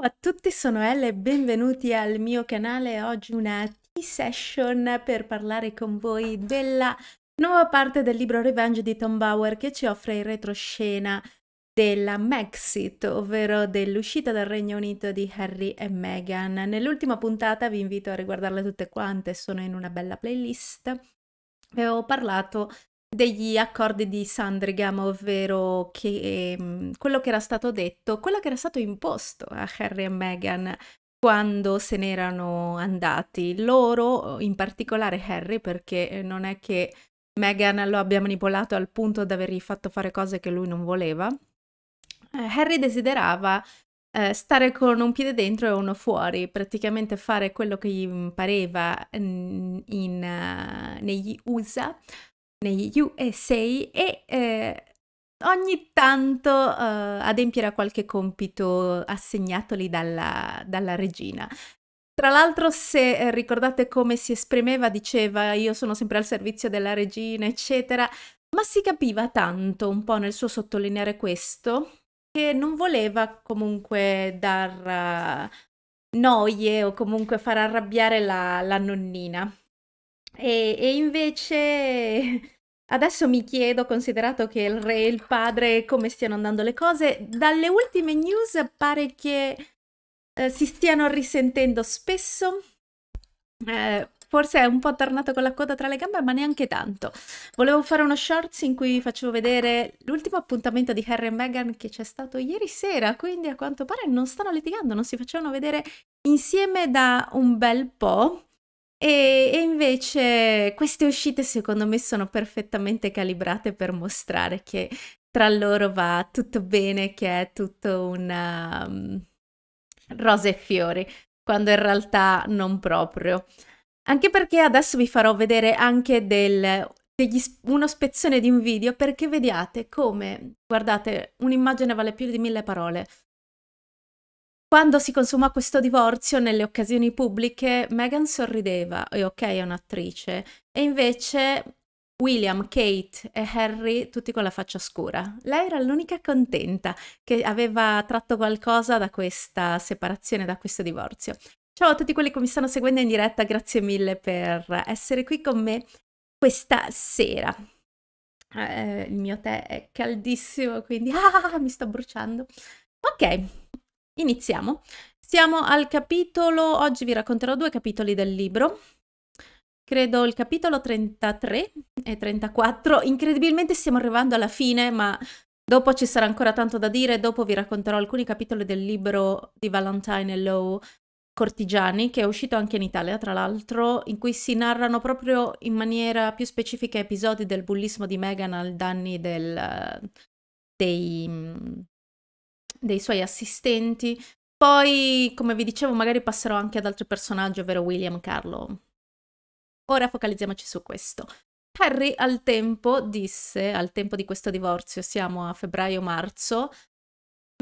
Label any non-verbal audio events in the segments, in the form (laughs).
Ciao a tutti, sono Elle e benvenuti al mio canale. Oggi una tea session per parlare con voi della nuova parte del libro Revenge di Tom Bauer che ci offre il retroscena della Mexit, ovvero dell'uscita dal Regno Unito di Harry e Meghan. Nell'ultima puntata vi invito a riguardarle tutte quante, sono in una bella playlist. Avevo parlato degli accordi di Sandringham, ovvero che, mm, quello che era stato detto, quello che era stato imposto a Harry e Meghan quando se n'erano andati. Loro, in particolare Harry, perché eh, non è che Meghan lo abbia manipolato al punto da avergli fatto fare cose che lui non voleva. Eh, Harry desiderava eh, stare con un piede dentro e uno fuori, praticamente fare quello che gli pareva mm, in, in, uh, eh, negli USA negli USA e eh, ogni tanto eh, adempiere a qualche compito assegnatoli dalla, dalla regina. Tra l'altro, se eh, ricordate come si esprimeva, diceva io sono sempre al servizio della regina, eccetera, ma si capiva tanto un po' nel suo sottolineare questo che non voleva comunque dar uh, noie o comunque far arrabbiare la, la nonnina. E, e invece Adesso mi chiedo, considerato che il re e il padre, come stiano andando le cose, dalle ultime news pare che eh, si stiano risentendo spesso. Eh, forse è un po' tornato con la coda tra le gambe, ma neanche tanto. Volevo fare uno shorts in cui vi facevo vedere l'ultimo appuntamento di Harry e Meghan che c'è stato ieri sera, quindi a quanto pare non stanno litigando, non si facevano vedere insieme da un bel po'. E, e, invece queste uscite secondo me sono perfettamente calibrate per mostrare che tra loro va tutto bene, che è tutto un um, rose e fiori, quando in realtà non proprio. Anche perché adesso vi farò vedere anche del, degli, uno spezzone di un video perché vediate come, guardate, un'immagine vale più di mille parole. Quando si consuma questo divorzio nelle occasioni pubbliche, Meghan sorrideva, e ok è un'attrice, e invece William, Kate e Harry tutti con la faccia scura. Lei era l'unica contenta che aveva tratto qualcosa da questa separazione, da questo divorzio. Ciao a tutti quelli che mi stanno seguendo in diretta, grazie mille per essere qui con me questa sera. Eh, il mio tè è caldissimo, quindi ah, (laughs) mi sto bruciando. Ok, Iniziamo. Siamo al capitolo, oggi vi racconterò due capitoli del libro. Credo il capitolo 33 e 34. Incredibilmente stiamo arrivando alla fine, ma dopo ci sarà ancora tanto da dire. Dopo vi racconterò alcuni capitoli del libro di Valentine e Lowe, Cortigiani, che è uscito anche in Italia, tra l'altro, in cui si narrano proprio in maniera più specifica episodi del bullismo di Meghan al danni del, dei, dei suoi assistenti. Poi, come vi dicevo, magari passerò anche ad altri personaggi, ovvero William, Carlo. Ora focalizziamoci su questo. Harry al tempo disse, al tempo di questo divorzio, siamo a febbraio-marzo,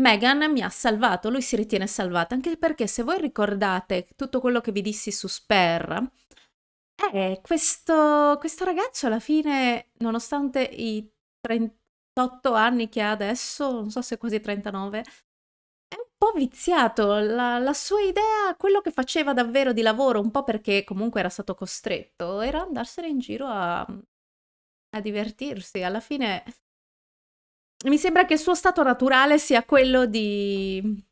Meghan mi ha salvato, lui si ritiene salvata, anche perché se voi ricordate tutto quello che vi dissi su Sper, eh, questo, questo ragazzo alla fine, nonostante i 30 38 anni che ha adesso, non so se quasi 39, è un po' viziato. La, la, sua idea, quello che faceva davvero di lavoro, un po' perché comunque era stato costretto, era andarsene in giro a, a divertirsi. Alla fine mi sembra che il suo stato naturale sia quello di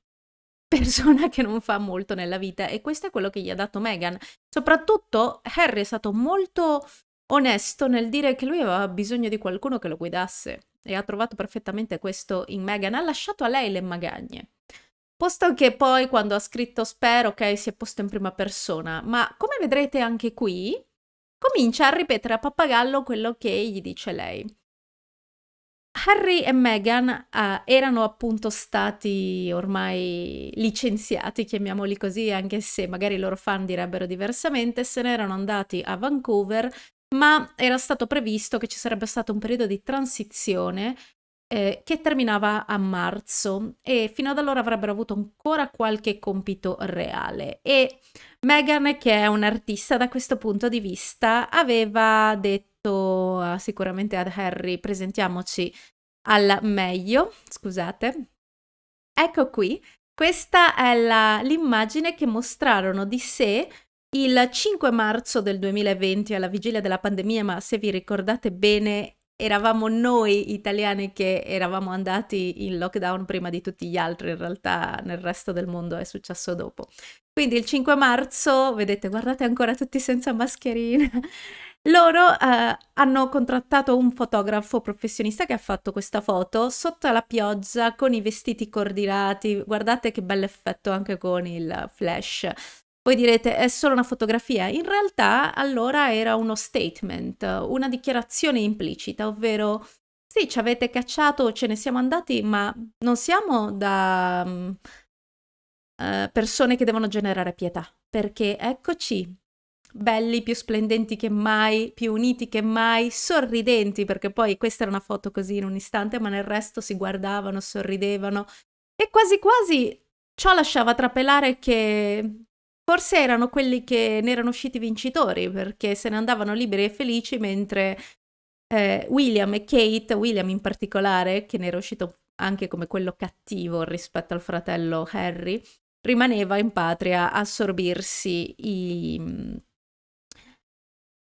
persona che non fa molto nella vita e questo è quello che gli ha dato Meghan. Soprattutto Harry è stato molto onesto nel dire che lui aveva bisogno di qualcuno che lo guidasse e ha trovato perfettamente questo in Meghan, ha lasciato a lei le magagne. Posto che poi quando ha scritto spero, ok, si è posto in prima persona, ma come vedrete anche qui, comincia a ripetere a pappagallo quello che gli dice lei. Harry e Meghan eh, erano appunto stati ormai licenziati, chiamiamoli così, anche se magari i loro fan direbbero diversamente, se ne erano andati a Vancouver ma era stato previsto che ci sarebbe stato un periodo di transizione eh, che terminava a marzo e fino ad allora avrebbero avuto ancora qualche compito reale e Megan che è un'artista da questo punto di vista aveva detto uh, sicuramente ad Harry presentiamoci al meglio scusate ecco qui questa è l'immagine che mostrarono di sé il 5 marzo del 2020, alla vigilia della pandemia, ma se vi ricordate bene, eravamo noi italiani che eravamo andati in lockdown prima di tutti gli altri, in realtà nel resto del mondo è successo dopo. Quindi il 5 marzo, vedete, guardate ancora tutti senza mascherina. Loro eh, hanno contrattato un fotografo professionista che ha fatto questa foto sotto la pioggia con i vestiti coordinati. Guardate che bell'effetto anche con il flash. Voi direte è solo una fotografia, in realtà allora era uno statement, una dichiarazione implicita, ovvero sì ci avete cacciato, ce ne siamo andati, ma non siamo da um, uh, persone che devono generare pietà, perché eccoci, belli, più splendenti che mai, più uniti che mai, sorridenti, perché poi questa era una foto così in un istante, ma nel resto si guardavano, sorridevano e quasi quasi ciò lasciava trapelare che Forse erano quelli che ne erano usciti vincitori perché se ne andavano liberi e felici mentre eh, William e Kate, William in particolare, che ne era uscito anche come quello cattivo rispetto al fratello Harry, rimaneva in patria a assorbirsi i,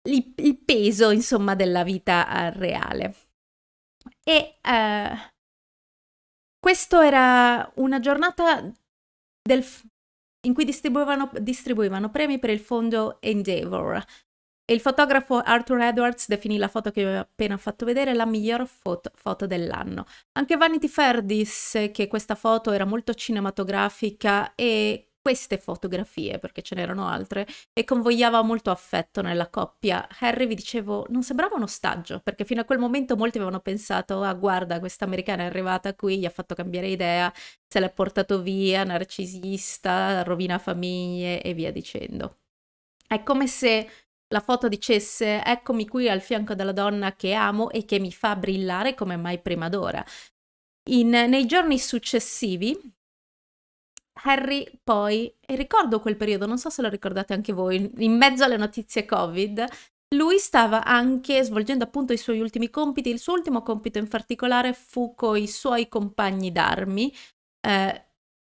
i, il peso, insomma, della vita eh, reale. E eh, questa era una giornata del, in cui distribuivano, distribuivano premi per il fondo Endeavor. il fotografo Arthur Edwards definì la foto che vi ho appena fatto vedere la miglior foto, foto dell'anno. Anche Vanity Fair disse che questa foto era molto cinematografica e queste fotografie, perché ce n'erano altre, e convogliava molto affetto nella coppia. Harry, vi dicevo, non sembrava un ostaggio, perché fino a quel momento molti avevano pensato, ah guarda, questa americana è arrivata qui, gli ha fatto cambiare idea, se l'ha portato via, narcisista, rovina famiglie e via dicendo. È come se la foto dicesse eccomi qui al fianco della donna che amo e che mi fa brillare come mai prima d'ora. In, nei giorni successivi Harry poi, e ricordo quel periodo, non so se lo ricordate anche voi, in mezzo alle notizie Covid, lui stava anche svolgendo appunto i suoi ultimi compiti, il suo ultimo compito in particolare fu con i suoi compagni d'armi, eh,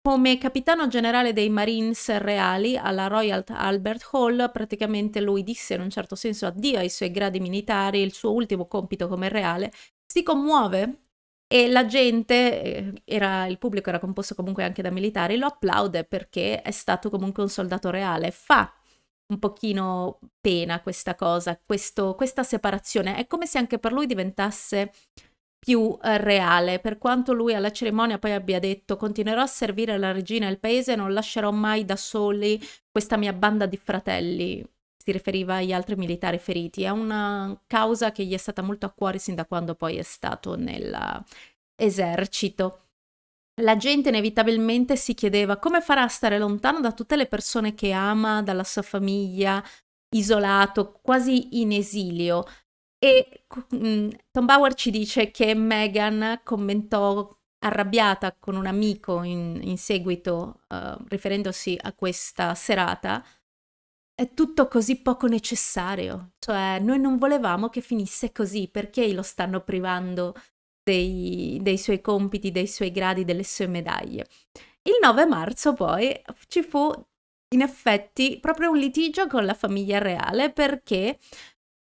come capitano generale dei Marines reali alla Royal Albert Hall, praticamente lui disse in un certo senso addio ai suoi gradi militari, il suo ultimo compito come reale, si commuove e la gente, eh, era, il pubblico era composto comunque anche da militari, lo applaude perché è stato comunque un soldato reale. Fa un pochino pena questa cosa, questo, questa separazione. È come se anche per lui diventasse più eh, reale, per quanto lui alla cerimonia poi abbia detto continuerò a servire la regina e il paese, non lascerò mai da soli questa mia banda di fratelli si riferiva agli altri militari feriti. È una causa che gli è stata molto a cuore sin da quando poi è stato nell'esercito. La gente inevitabilmente si chiedeva come farà a stare lontano da tutte le persone che ama, dalla sua famiglia, isolato, quasi in esilio. E mm, Tom Bauer ci dice che Meghan commentò arrabbiata con un amico in, in seguito, uh, riferendosi a questa serata, è tutto così poco necessario, cioè noi non volevamo che finisse così, perché lo stanno privando dei, dei suoi compiti, dei suoi gradi, delle sue medaglie. Il 9 marzo poi ci fu in effetti proprio un litigio con la famiglia reale perché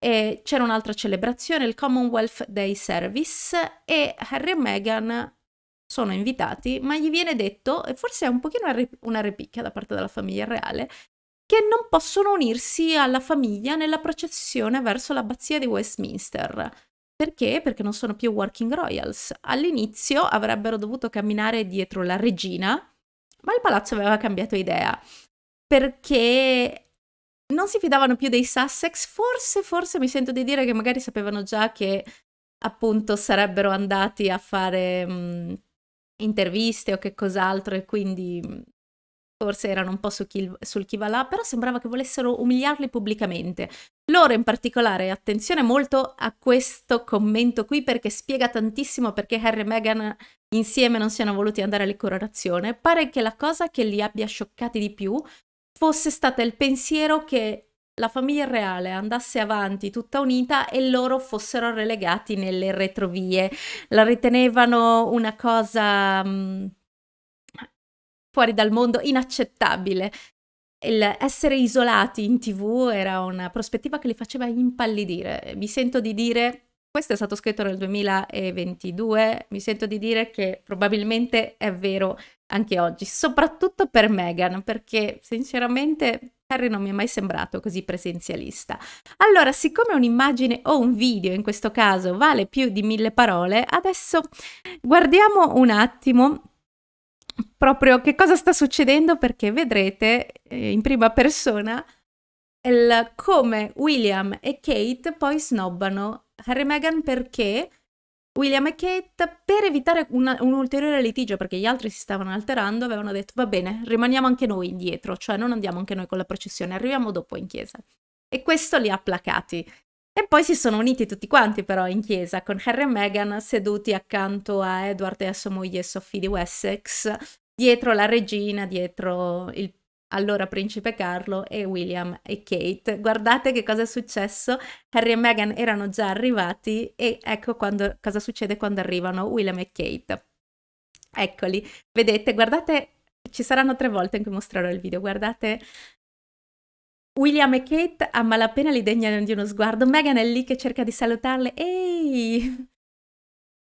eh, c'era un'altra celebrazione, il Commonwealth Day Service, e Harry e Meghan sono invitati, ma gli viene detto, e forse è un pochino una, rep- da parte della famiglia reale, che non possono unirsi alla famiglia nella processione verso l'abbazia di Westminster. Perché? Perché non sono più working royals. All'inizio avrebbero dovuto camminare dietro la regina, ma il palazzo aveva cambiato idea. Perché non si fidavano più dei Sussex, forse, forse mi sento di dire che magari sapevano già che appunto sarebbero andati a fare mh, interviste o che cos'altro e quindi forse erano un po' su chi, sul chi va là, però sembrava che volessero umiliarli pubblicamente. Loro in particolare, attenzione molto a questo commento qui perché spiega tantissimo perché Harry e Meghan insieme non siano voluti andare all'incoronazione. Pare che la cosa che li abbia scioccati di più fosse stata il pensiero che la famiglia reale andasse avanti tutta unita e loro fossero relegati nelle retrovie. La ritenevano una cosa... Mh, fuori dal mondo inaccettabile. Il essere isolati in tv era una prospettiva che li faceva impallidire. Mi sento di dire, questo è stato scritto nel 2022, mi sento di dire che probabilmente è vero anche oggi, soprattutto per Meghan, perché sinceramente Harry non mi è mai sembrato così presenzialista. Allora, siccome un'immagine o un video in questo caso vale più di mille parole, adesso guardiamo un attimo proprio che cosa sta succedendo perché vedrete eh, in prima persona il, come William e Kate poi snobbano Harry e Meghan perché William e Kate, per evitare una, un ulteriore litigio, perché gli altri si stavano alterando, avevano detto va bene, rimaniamo anche noi indietro, cioè non andiamo anche noi con la processione, arriviamo dopo in chiesa. E questo li ha placati. E poi si sono uniti tutti quanti però in chiesa, con Harry e Meghan seduti accanto a Edward e a sua moglie Sophie di Wessex, dietro la regina, dietro il allora principe Carlo e William e Kate. Guardate che cosa è successo, Harry e Meghan erano già arrivati e ecco quando, cosa succede quando arrivano William e Kate. Eccoli, vedete, guardate, ci saranno tre volte in cui mostrerò il video, guardate William e Kate a malapena li degnano di uno sguardo. Megan è lì che cerca di salutarle. Ehi!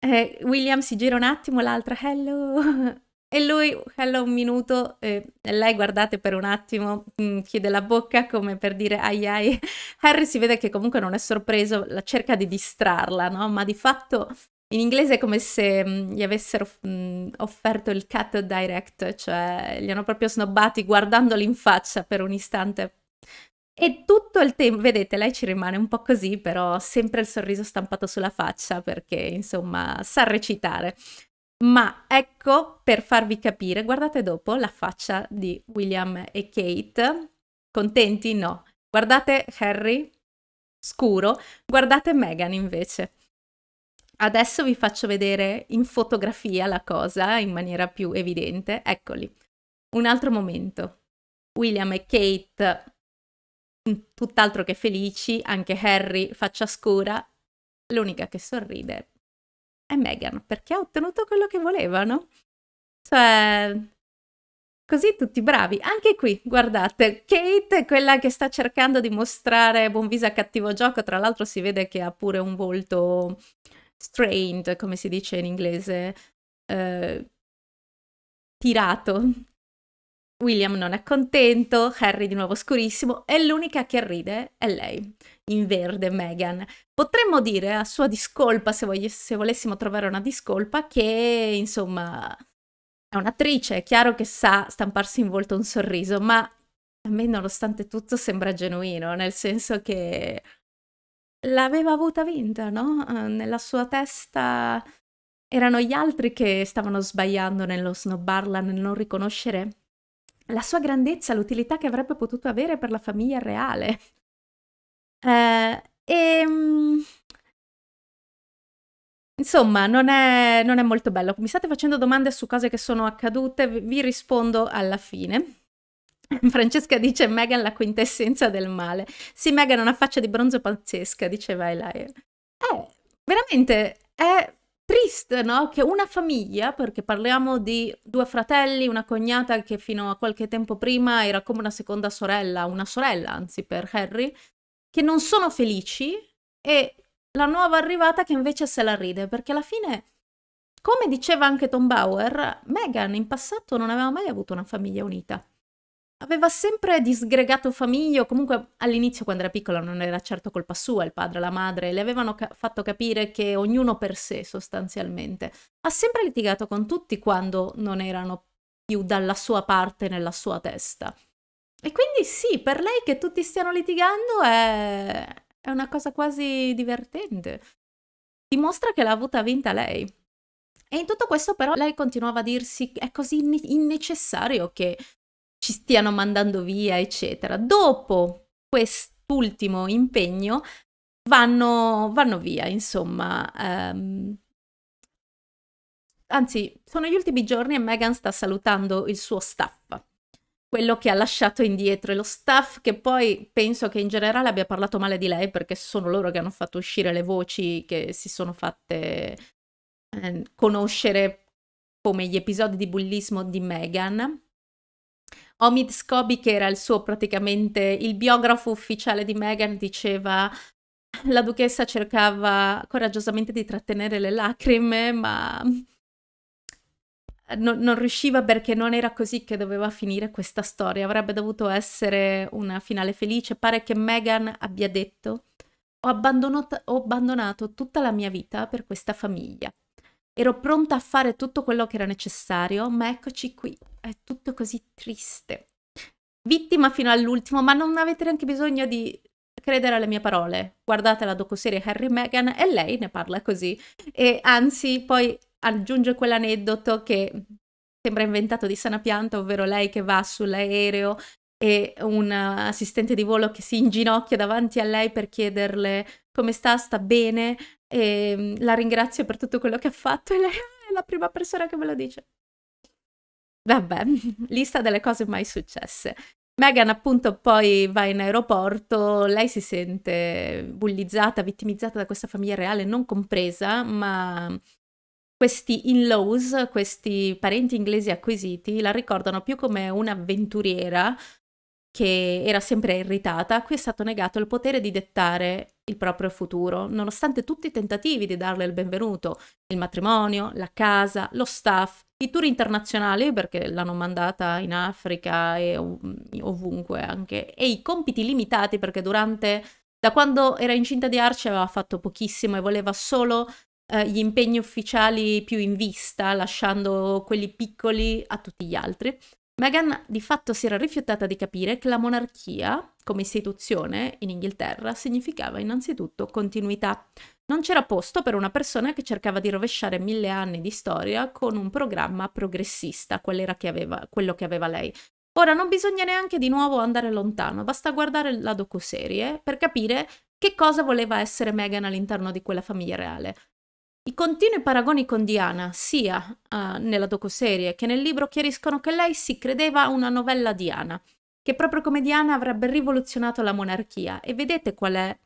Eh, William si gira un attimo, l'altra hello! (laughs) E lui, hello un minuto, e lei guardate per un attimo, mh, mm, chiude la bocca come per dire ai ai. (laughs) Harry si vede che comunque non è sorpreso, la cerca di distrarla, no? Ma di fatto in inglese è come se mh, mm, gli avessero mh, mm, offerto il cut direct, cioè gli hanno proprio snobbati guardandoli in faccia per un istante e tutto il tempo, vedete, lei ci rimane un po' così, però sempre il sorriso stampato sulla faccia perché, insomma, sa recitare. Ma ecco per farvi capire, guardate dopo la faccia di William e Kate. Contenti? No. Guardate Harry, scuro. Guardate Meghan invece. Adesso vi faccio vedere in fotografia la cosa in maniera più evidente. Eccoli. Un altro momento. William e Kate Mm, tutt'altro che felici, anche Harry faccia scura. L'unica che sorride è Meghan, perché ha ottenuto quello che volevano. Cioè, Così tutti bravi. Anche qui, guardate, Kate è quella che sta cercando di mostrare buon viso a cattivo gioco. Tra l'altro si vede che ha pure un volto strained, come si dice in inglese, eh, tirato. William non è contento, Harry di nuovo scurissimo e l'unica che ride è lei, in verde Meghan. Potremmo dire a sua discolpa, se, vogli- se volessimo trovare una discolpa, che insomma è un'attrice, è chiaro che sa stamparsi in volto un sorriso, ma a me nonostante tutto sembra genuino, nel senso che l'aveva avuta vinta, no? Eh, nella sua testa erano gli altri che stavano sbagliando nello snobbarla, nel non riconoscere la sua grandezza, l'utilità che avrebbe potuto avere per la famiglia reale. Eh, e, ehm, insomma, non è, non è, molto bello. Mi state facendo domande su cose che sono accadute, vi rispondo alla fine. (laughs) Francesca dice Megan la quintessenza del male. Sì, Megan ha una faccia di bronzo pazzesca, diceva Elia. Eh, veramente, è triste, no? Che una famiglia, perché parliamo di due fratelli, una cognata che fino a qualche tempo prima era come una seconda sorella, una sorella anzi per Harry, che non sono felici e la nuova arrivata che invece se la ride, perché alla fine, come diceva anche Tom Bauer, Meghan in passato non aveva mai avuto una famiglia unita aveva sempre disgregato famiglie, o comunque all'inizio quando era piccola non era certo colpa sua, il padre, la madre, le avevano ca- fatto capire che ognuno per sé sostanzialmente. Ha sempre litigato con tutti quando non erano più dalla sua parte nella sua testa. E quindi sì, per lei che tutti stiano litigando è, è una cosa quasi divertente. Dimostra che l'ha avuta vinta lei. E in tutto questo però lei continuava a dirsi è così innecessario che ci stiano mandando via, eccetera. Dopo quest'ultimo impegno vanno, vanno via, insomma. Um, anzi, sono gli ultimi giorni e Megan sta salutando il suo staff, quello che ha lasciato indietro, e lo staff che poi penso che in generale abbia parlato male di lei perché sono loro che hanno fatto uscire le voci che si sono fatte eh, conoscere come gli episodi di bullismo di Megan Omid Scobie, che era il suo praticamente il biografo ufficiale di Meghan, diceva la duchessa cercava coraggiosamente di trattenere le lacrime, ma non, non, riusciva perché non era così che doveva finire questa storia. Avrebbe dovuto essere una finale felice. Pare che Meghan abbia detto: ho abbandonato, ho abbandonato tutta la mia vita per questa famiglia. Ero pronta a fare tutto quello che era necessario, ma eccoci qui, è tutto così triste. Vittima fino all'ultimo, ma non avete neanche bisogno di credere alle mie parole. Guardate la docuserie Harry e Meghan e lei ne parla così. E anzi, poi aggiunge quell'aneddoto che sembra inventato di sana pianta, ovvero lei che va sull'aereo e un assistente di volo che si inginocchia davanti a lei per chiederle come sta, sta bene, e ehm, la ringrazio per tutto quello che ha fatto e lei è la prima persona che me lo dice. Vabbè, (laughs) lista delle cose mai successe. Megan appunto poi va in aeroporto, lei si sente bullizzata, vittimizzata da questa famiglia reale non compresa, ma questi in-laws, questi parenti inglesi acquisiti, la ricordano più come un'avventuriera che era sempre irritata, a cui è stato negato il potere di dettare il proprio futuro, nonostante tutti i tentativi di darle il benvenuto, il matrimonio, la casa, lo staff, i tour internazionali perché l'hanno mandata in Africa e mm, ovunque anche, e i compiti limitati perché durante, da quando era incinta di Arce aveva fatto pochissimo e voleva solo eh, gli impegni ufficiali più in vista, lasciando quelli piccoli a tutti gli altri. Meghan di fatto si era rifiutata di capire che la monarchia, come istituzione in Inghilterra, significava innanzitutto continuità. Non c'era posto per una persona che cercava di rovesciare mille anni di storia con un programma progressista, che aveva, quello che aveva lei. Ora non bisogna neanche di nuovo andare lontano, basta guardare la docuserie per capire che cosa voleva essere Meghan all'interno di quella famiglia reale. I continui paragoni con Diana, sia uh, nella docuserie che nel libro, chiariscono che lei si credeva una novella Diana, che proprio come Diana avrebbe rivoluzionato la monarchia. E vedete qual è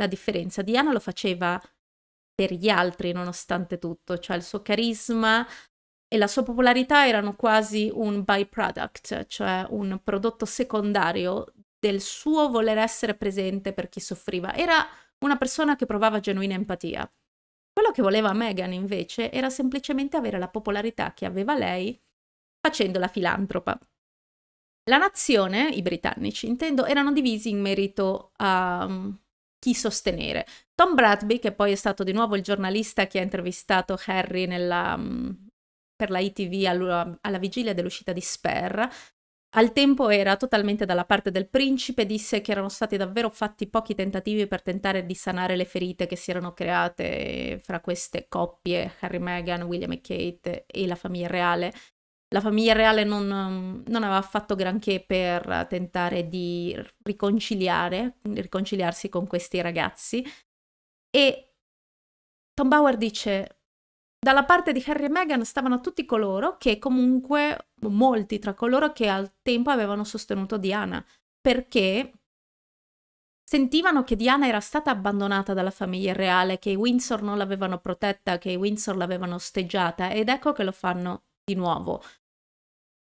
la differenza? Diana lo faceva per gli altri, nonostante tutto, cioè il suo carisma e la sua popolarità erano quasi un byproduct, cioè un prodotto secondario del suo voler essere presente per chi soffriva. Era una persona che provava genuina empatia. Quello che voleva Meghan invece era semplicemente avere la popolarità che aveva lei facendola filantropa. La nazione, i britannici intendo, erano divisi in merito a um, chi sostenere. Tom Bradby, che poi è stato di nuovo il giornalista che ha intervistato Harry nella, um, per la ITV alla, alla vigilia dell'uscita di Sper, al tempo era totalmente dalla parte del principe, disse che erano stati davvero fatti pochi tentativi per tentare di sanare le ferite che si erano create fra queste coppie, Harry Meghan, William e Kate e la famiglia reale. La famiglia reale non, non aveva fatto granché per tentare di riconciliare, riconciliarsi con questi ragazzi. E Tom Bauer dice dalla parte di Harry e Meghan stavano tutti coloro che comunque, molti tra coloro che al tempo avevano sostenuto Diana, perché sentivano che Diana era stata abbandonata dalla famiglia reale, che i Windsor non l'avevano protetta, che i Windsor l'avevano osteggiata ed ecco che lo fanno di nuovo.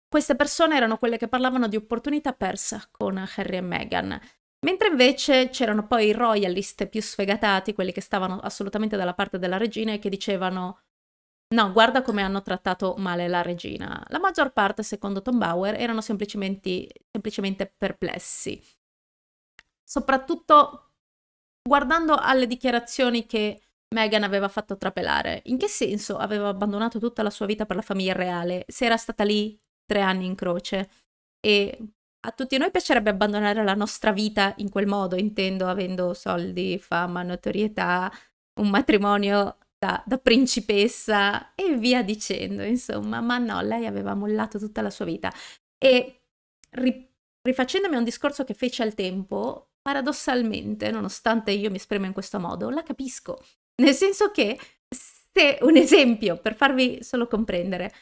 Queste persone erano quelle che parlavano di opportunità persa con Harry e Meghan. Mentre invece c'erano poi i royalist più sfegatati, quelli che stavano assolutamente dalla parte della regina e che dicevano No, guarda come hanno trattato male la regina. La maggior parte, secondo Tom Bauer, erano semplicemente, semplicemente perplessi. Soprattutto guardando alle dichiarazioni che Meghan aveva fatto trapelare. In che senso aveva abbandonato tutta la sua vita per la famiglia reale? Se era stata lì tre anni in croce. E a tutti noi piacerebbe abbandonare la nostra vita in quel modo, intendo avendo soldi, fama, notorietà, un matrimonio da, da principessa e via dicendo, insomma, ma no, lei aveva mollato tutta la sua vita. E ri, rifacendomi a un discorso che fece al tempo, paradossalmente, nonostante io mi esprima in questo modo, la capisco. Nel senso che, se un esempio, per farvi solo comprendere,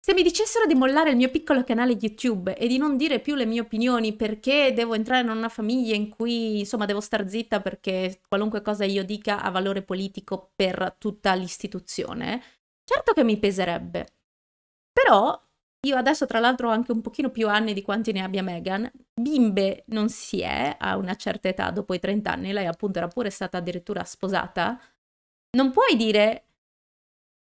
se mi dicessero di mollare il mio piccolo canale YouTube e di non dire più le mie opinioni perché devo entrare in una famiglia in cui, insomma, devo star zitta perché qualunque cosa io dica ha valore politico per tutta l'istituzione, certo che mi peserebbe. Però io adesso, tra l'altro, ho anche un pochino più anni di quanti ne abbia Megan. Bimbe non si è a una certa età, dopo i 30 anni, lei appunto era pure stata addirittura sposata. Non puoi dire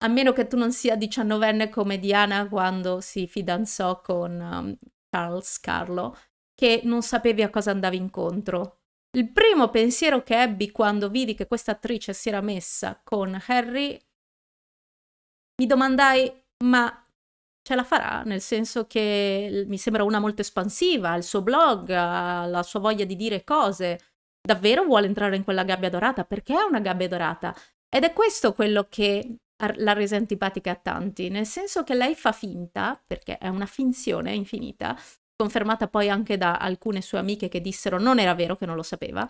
a meno che tu non sia diciannovenne come Diana quando si fidanzò con um, Charles Carlo, che non sapevi a cosa andavi incontro. Il primo pensiero che ebbi quando vidi che questa attrice si era messa con Harry, mi domandai, ma ce la farà? Nel senso che mi sembra una molto espansiva, il suo blog, la sua voglia di dire cose. Davvero vuole entrare in quella gabbia dorata? Perché è una gabbia dorata? Ed è questo quello che l'ha resa antipatica a tanti, nel senso che lei fa finta, perché è una finzione infinita, confermata poi anche da alcune sue amiche che dissero non era vero che non lo sapeva.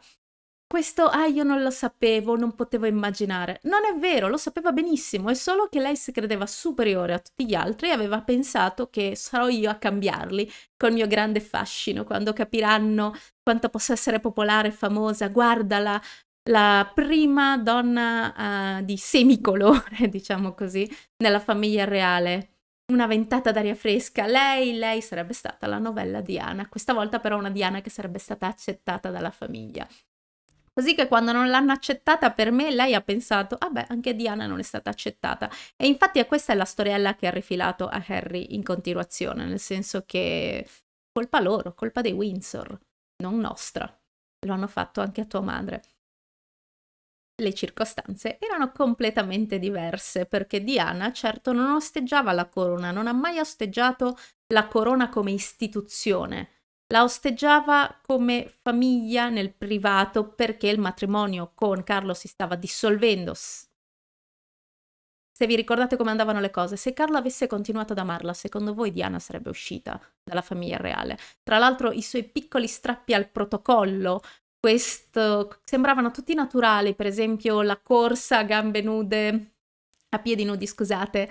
Questo, ah, io non lo sapevo, non potevo immaginare. Non è vero, lo sapeva benissimo, è solo che lei si credeva superiore a tutti gli altri e aveva pensato che sarò io a cambiarli col mio grande fascino, quando capiranno quanto possa essere popolare e famosa, guardala, la prima donna uh, di semicolore, (laughs) diciamo così, nella famiglia reale. Una ventata d'aria fresca, lei, lei sarebbe stata la novella Diana, questa volta però una Diana che sarebbe stata accettata dalla famiglia. Così che quando non l'hanno accettata per me, lei ha pensato, vabbè, ah anche Diana non è stata accettata. E infatti questa è la storiella che ha rifilato a Harry in continuazione, nel senso che colpa loro, colpa dei Windsor, non nostra. Lo hanno fatto anche a tua madre le circostanze erano completamente diverse perché Diana certo non osteggiava la corona, non ha mai osteggiato la corona come istituzione, la osteggiava come famiglia nel privato perché il matrimonio con Carlo si stava dissolvendo. Se vi ricordate come andavano le cose, se Carlo avesse continuato ad amarla, secondo voi Diana sarebbe uscita dalla famiglia reale? Tra l'altro i suoi piccoli strappi al protocollo questo, sembravano tutti naturali, per esempio la corsa a gambe nude, a piedi nudi, scusate,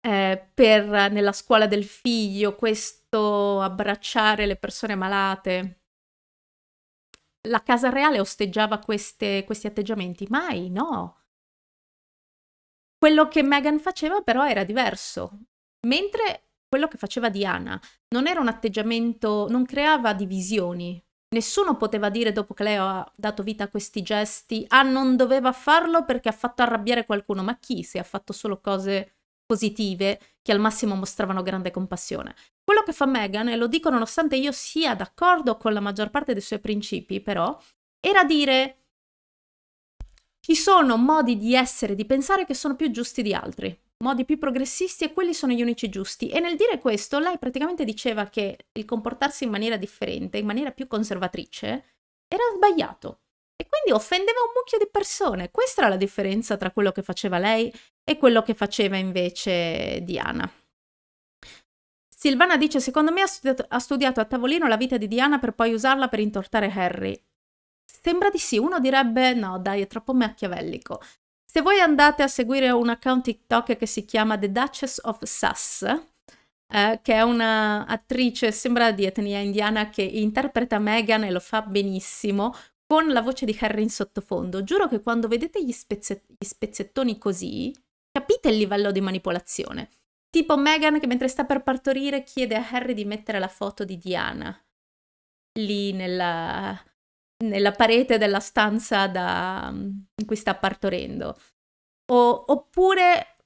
eh, per nella scuola del figlio, questo abbracciare le persone malate. La casa reale osteggiava queste, questi atteggiamenti? Mai, no. Quello che Meghan faceva però era diverso, mentre quello che faceva Diana non era un atteggiamento, non creava divisioni, Nessuno poteva dire dopo che lei ha dato vita a questi gesti, ah non doveva farlo perché ha fatto arrabbiare qualcuno, ma chi se ha fatto solo cose positive che al massimo mostravano grande compassione. Quello che fa Meghan, e lo dico nonostante io sia d'accordo con la maggior parte dei suoi principi, però, era dire ci sono modi di essere, di pensare che sono più giusti di altri modi più progressisti e quelli sono gli unici giusti. E nel dire questo, lei praticamente diceva che il comportarsi in maniera differente, in maniera più conservatrice, era sbagliato. E quindi offendeva un mucchio di persone. Questa era la differenza tra quello che faceva lei e quello che faceva invece Diana. Silvana dice, secondo me ha studiato, ha studiato a tavolino la vita di Diana per poi usarla per intortare Harry. Sembra di sì, uno direbbe no dai è troppo machiavellico, se voi andate a seguire un account TikTok che si chiama The Duchess of Sass, eh, che è un'attrice, sembra di etnia indiana, che interpreta Meghan e lo fa benissimo, con la voce di Harry in sottofondo. Giuro che quando vedete gli, spezze- gli spezzettoni così, capite il livello di manipolazione. Tipo Meghan che mentre sta per partorire chiede a Harry di mettere la foto di Diana lì nella, nella parete della stanza da, in cui sta partorendo. O, oppure,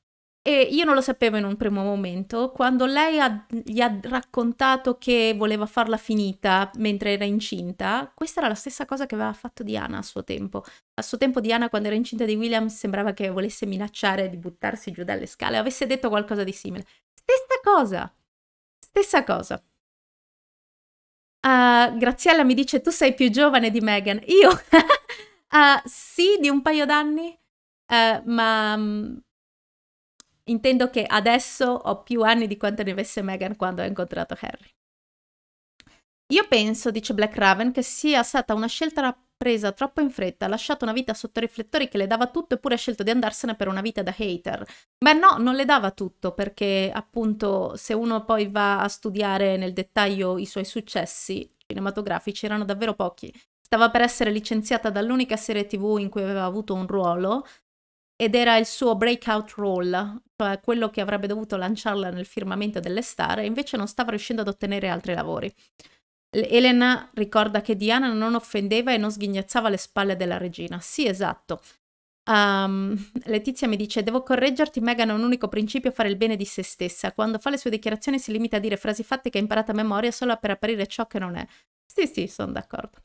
e io non lo sapevo in un primo momento, quando lei ha, gli ha raccontato che voleva farla finita mentre era incinta, questa era la stessa cosa che aveva fatto Diana a suo tempo. A suo tempo Diana, quando era incinta di William, sembrava che volesse minacciare di buttarsi giù dalle scale, avesse detto qualcosa di simile. Stessa cosa, stessa cosa. Uh, Graziella mi dice tu sei più giovane di Megan. Io? uh, (laughs) sì, di un paio d'anni, uh, ma um, intendo che adesso ho più anni di quanto ne avesse Megan quando ho incontrato Harry. Io penso, dice Black Raven, che sia stata una scelta presa troppo in fretta, ha lasciato una vita sotto riflettori che le dava tutto eppure ha scelto di andarsene per una vita da hater. Beh no, non le dava tutto perché appunto se uno poi va a studiare nel dettaglio i suoi successi cinematografici erano davvero pochi. Stava per essere licenziata dall'unica serie tv in cui aveva avuto un ruolo ed era il suo breakout role, cioè quello che avrebbe dovuto lanciarla nel firmamento delle star e invece non stava riuscendo ad ottenere altri lavori. Elena ricorda che Diana non offendeva e non sghignazzava le spalle della regina. Sì, esatto. Um, (laughs) Letizia mi dice: Devo correggerti. Megan ha un unico principio: fare il bene di se stessa. Quando fa le sue dichiarazioni si limita a dire frasi fatte che ha imparato a memoria solo per apparire ciò che non è. Sì, sì, sono d'accordo.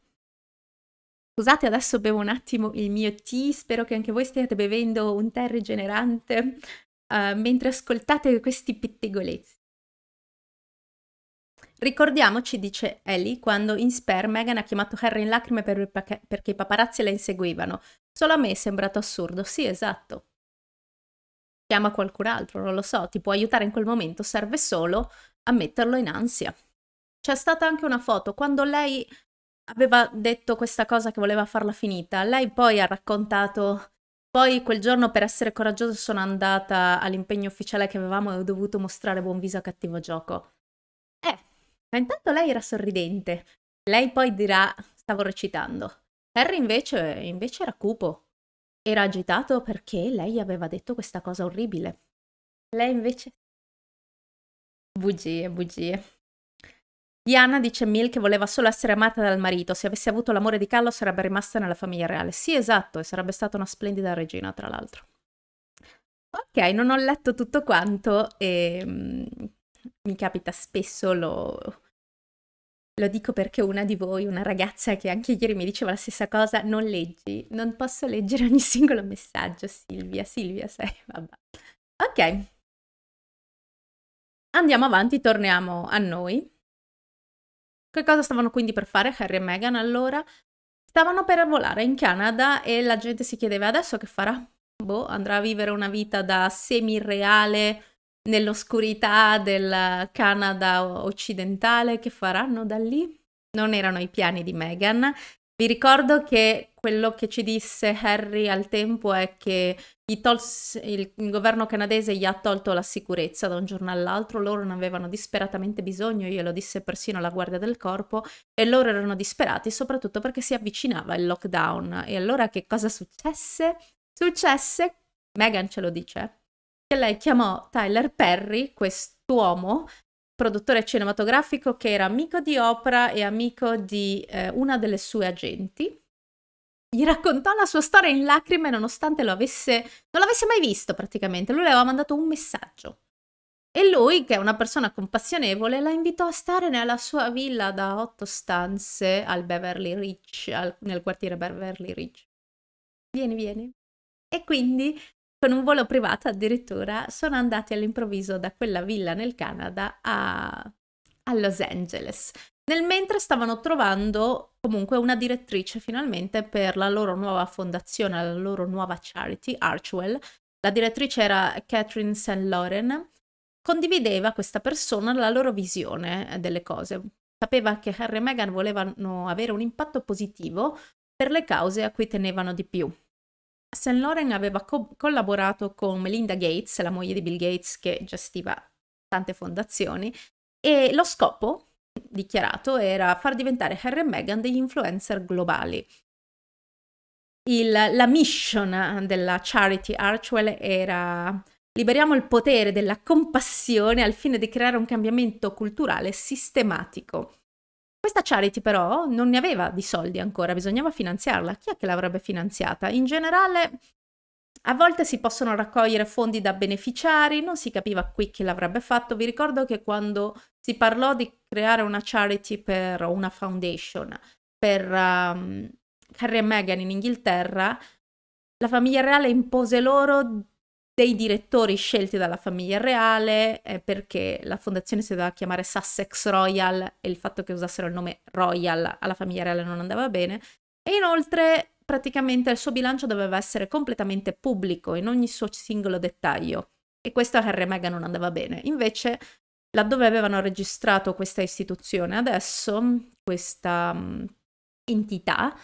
Scusate, adesso bevo un attimo il mio tea. Spero che anche voi stiate bevendo un tè rigenerante uh, mentre ascoltate questi pettegolezzi. Ricordiamoci, dice Ellie, quando in Spare Meghan ha chiamato Harry in lacrime per perché i paparazzi la inseguivano. Solo a me è sembrato assurdo. Sì, esatto. Chiama qualcun altro, non lo so, ti può aiutare in quel momento, serve solo a metterlo in ansia. C'è stata anche una foto quando lei aveva detto questa cosa che voleva farla finita. Lei poi ha raccontato poi quel giorno per essere coraggiosa sono andata all'impegno ufficiale che avevamo e ho dovuto mostrare buon viso a cattivo gioco. Ma intanto lei era sorridente. Lei poi dirà stavo recitando. Harry invece, invece era cupo. Era agitato perché lei aveva detto questa cosa orribile. Lei invece... Bugie, bugie. Diana dice a Mil che voleva solo essere amata dal marito. Se avesse avuto l'amore di Carlo sarebbe rimasta nella famiglia reale. Sì, esatto, e sarebbe stata una splendida regina, tra l'altro. Ok, non ho letto tutto quanto e ehm, mi capita spesso, lo, lo dico perché una di voi, una ragazza che anche ieri mi diceva la stessa cosa, non leggi, non posso leggere ogni (laughs) singolo messaggio, Silvia, Silvia, sei, vabbè. Ok, andiamo avanti, torniamo a noi. Che cosa stavano quindi per fare Harry e Meghan allora? Stavano per volare in Canada e la gente si chiedeva adesso che farà? Boh, andrà a vivere una vita da semi-reale nell'oscurità del Canada occidentale che faranno da lì? Non erano i piani di Meghan. Vi ricordo che quello che ci disse Harry al tempo è che il, il, governo canadese gli ha tolto la sicurezza da un giorno all'altro, loro ne avevano disperatamente bisogno, glielo disse persino la guardia del corpo, e loro erano disperati soprattutto perché si avvicinava il lockdown. E allora che cosa successe? Successe, Meghan ce lo dice, che lei chiamò Tyler Perry, quest'uomo, produttore cinematografico che era amico di Oprah e amico di eh, una delle sue agenti. Gli raccontò la sua storia in lacrime nonostante avesse, non l'avesse mai visto praticamente, lui le aveva mandato un messaggio. E lui, che è una persona compassionevole, la invitò a stare nella sua villa da otto stanze al Beverly Ridge, al, nel quartiere Beverly Ridge. Vieni, vieni. E quindi con un volo privato addirittura sono andati all'improvviso da quella villa nel Canada a, a Los Angeles. Nel mentre stavano trovando comunque una direttrice finalmente per la loro nuova fondazione, la loro nuova charity, Archwell. La direttrice era Catherine St. Lauren. Condivideva questa persona la loro visione eh, delle cose. Sapeva che Harry e Meghan volevano avere un impatto positivo per le cause a cui tenevano di più. St. Laurent aveva co- collaborato con Melinda Gates, la moglie di Bill Gates che gestiva tante fondazioni, e lo scopo dichiarato era far diventare Harry e Meghan degli influencer globali. Il, la mission della Charity Archwell era liberiamo il potere della compassione al fine di creare un cambiamento culturale sistematico. Questa charity però non ne aveva di soldi ancora, bisognava finanziarla. Chi è che l'avrebbe finanziata? In generale, a volte si possono raccogliere fondi da beneficiari, non si capiva qui chi l'avrebbe fatto. Vi ricordo che quando si parlò di creare una charity per una foundation per um, Harry e Meghan in Inghilterra, la famiglia reale impose loro dei direttori scelti dalla famiglia reale, eh, perché la fondazione si doveva chiamare Sussex Royal e il fatto che usassero il nome Royal alla famiglia reale non andava bene. E inoltre praticamente il suo bilancio doveva essere completamente pubblico in ogni suo singolo dettaglio. E questo a Harry e Meghan non andava bene. Invece, laddove avevano registrato questa istituzione adesso, questa um, entità,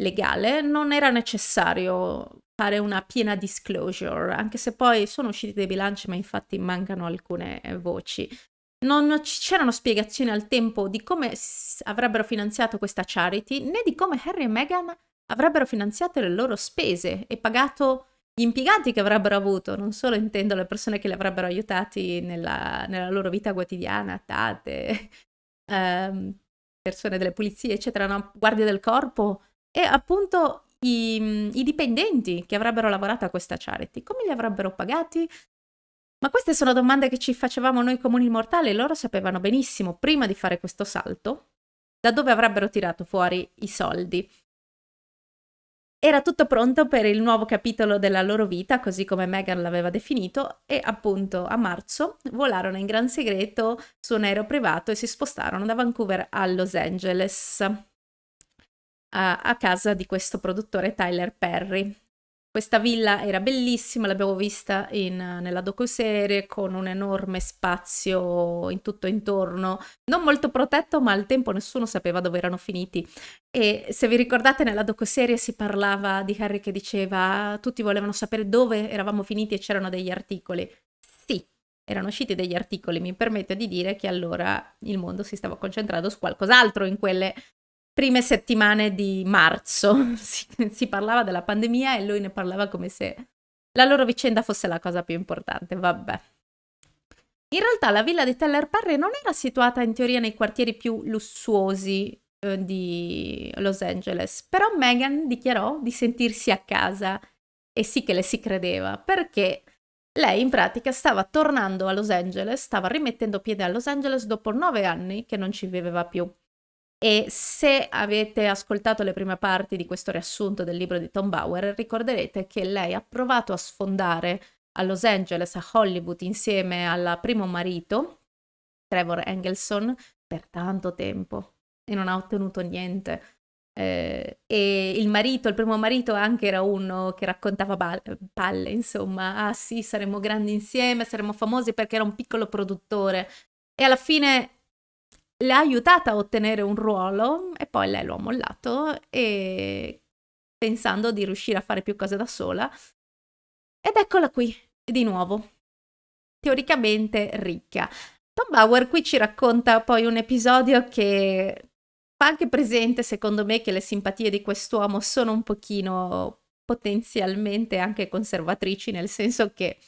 legale non era necessario fare una piena disclosure, anche se poi sono usciti dei bilanci, ma infatti mancano alcune eh, voci. Non c'erano spiegazioni al tempo di come avrebbero finanziato questa charity, né di come Harry e Meghan avrebbero finanziato le loro spese e pagato gli impiegati che avrebbero avuto, non solo intendo le persone che li avrebbero aiutati nella, nella loro vita quotidiana, tate, (laughs) ehm, persone delle pulizie, eccetera, no? guardie del corpo, e appunto i, i dipendenti che avrebbero lavorato a questa charity, come li avrebbero pagati? Ma queste sono domande che ci facevamo noi comuni mortali e loro sapevano benissimo prima di fare questo salto da dove avrebbero tirato fuori i soldi. Era tutto pronto per il nuovo capitolo della loro vita, così come Meghan l'aveva definito, e appunto a marzo volarono in gran segreto su un aereo privato e si spostarono da Vancouver a Los Angeles a casa di questo produttore Tyler Perry. Questa villa era bellissima, l'abbiamo vista in, nella docuserie con un enorme spazio in tutto intorno, non molto protetto, ma al tempo nessuno sapeva dove erano finiti. E se vi ricordate nella docuserie si parlava di Harry che diceva tutti volevano sapere dove eravamo finiti e c'erano degli articoli. Sì, erano usciti degli articoli, mi permette di dire che allora il mondo si stava concentrando su qualcos'altro in quelle prime settimane di marzo. (laughs) Si, si parlava della pandemia e lui ne parlava come se la loro vicenda fosse la cosa più importante, vabbè. In realtà la villa di Teller Parry non era situata in teoria nei quartieri più lussuosi eh, di Los Angeles, però Meghan dichiarò di sentirsi a casa e sì che le si credeva, perché lei in pratica stava tornando a Los Angeles, stava rimettendo piede a Los Angeles dopo nove anni che non ci viveva più. E se avete ascoltato le prime parti di questo riassunto del libro di Tom Bauer, ricorderete che lei ha provato a sfondare a Los Angeles, a Hollywood, insieme al primo marito, Trevor Engelson, per tanto tempo e non ha ottenuto niente. Eh, e il marito, il primo marito anche era uno che raccontava palle, insomma, ah sì, saremmo grandi insieme, saremmo famosi perché era un piccolo produttore. E alla fine l'ha aiutata a ottenere un ruolo e poi lei lo ha mollato e pensando di riuscire a fare più cose da sola. Ed eccola qui, di nuovo, teoricamente ricca. Tom Bauer qui ci racconta poi un episodio che fa anche presente, secondo me, che le simpatie di quest'uomo sono un pochino potenzialmente anche conservatrici, nel senso che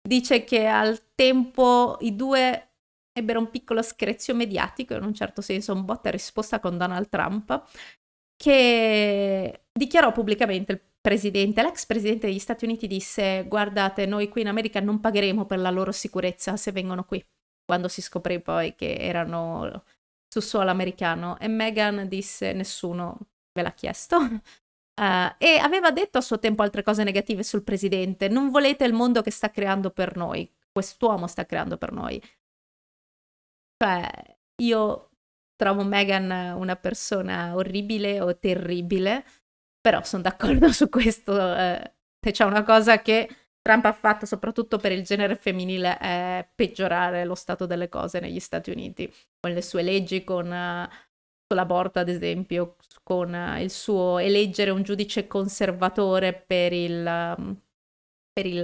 dice che al tempo i due ebbero un piccolo screzio mediatico, in un certo senso un botta e risposta con Donald Trump, che dichiarò pubblicamente il presidente, l'ex presidente degli Stati Uniti disse guardate noi qui in America non pagheremo per la loro sicurezza se vengono qui, quando si scoprì poi che erano su suolo americano e Meghan disse nessuno ve l'ha chiesto. Uh, (laughs) e aveva detto a suo tempo altre cose negative sul presidente, non volete il mondo che sta creando per noi, quest'uomo sta creando per noi. Cioè, io trovo Megan una persona orribile o terribile, però sono d'accordo su questo. Eh, c'è una cosa che Trump ha fatto soprattutto per il genere femminile è peggiorare lo stato delle cose negli Stati Uniti, con le sue leggi, con, con eh, l'aborto ad esempio, con eh, il suo eleggere un giudice conservatore per il... Per il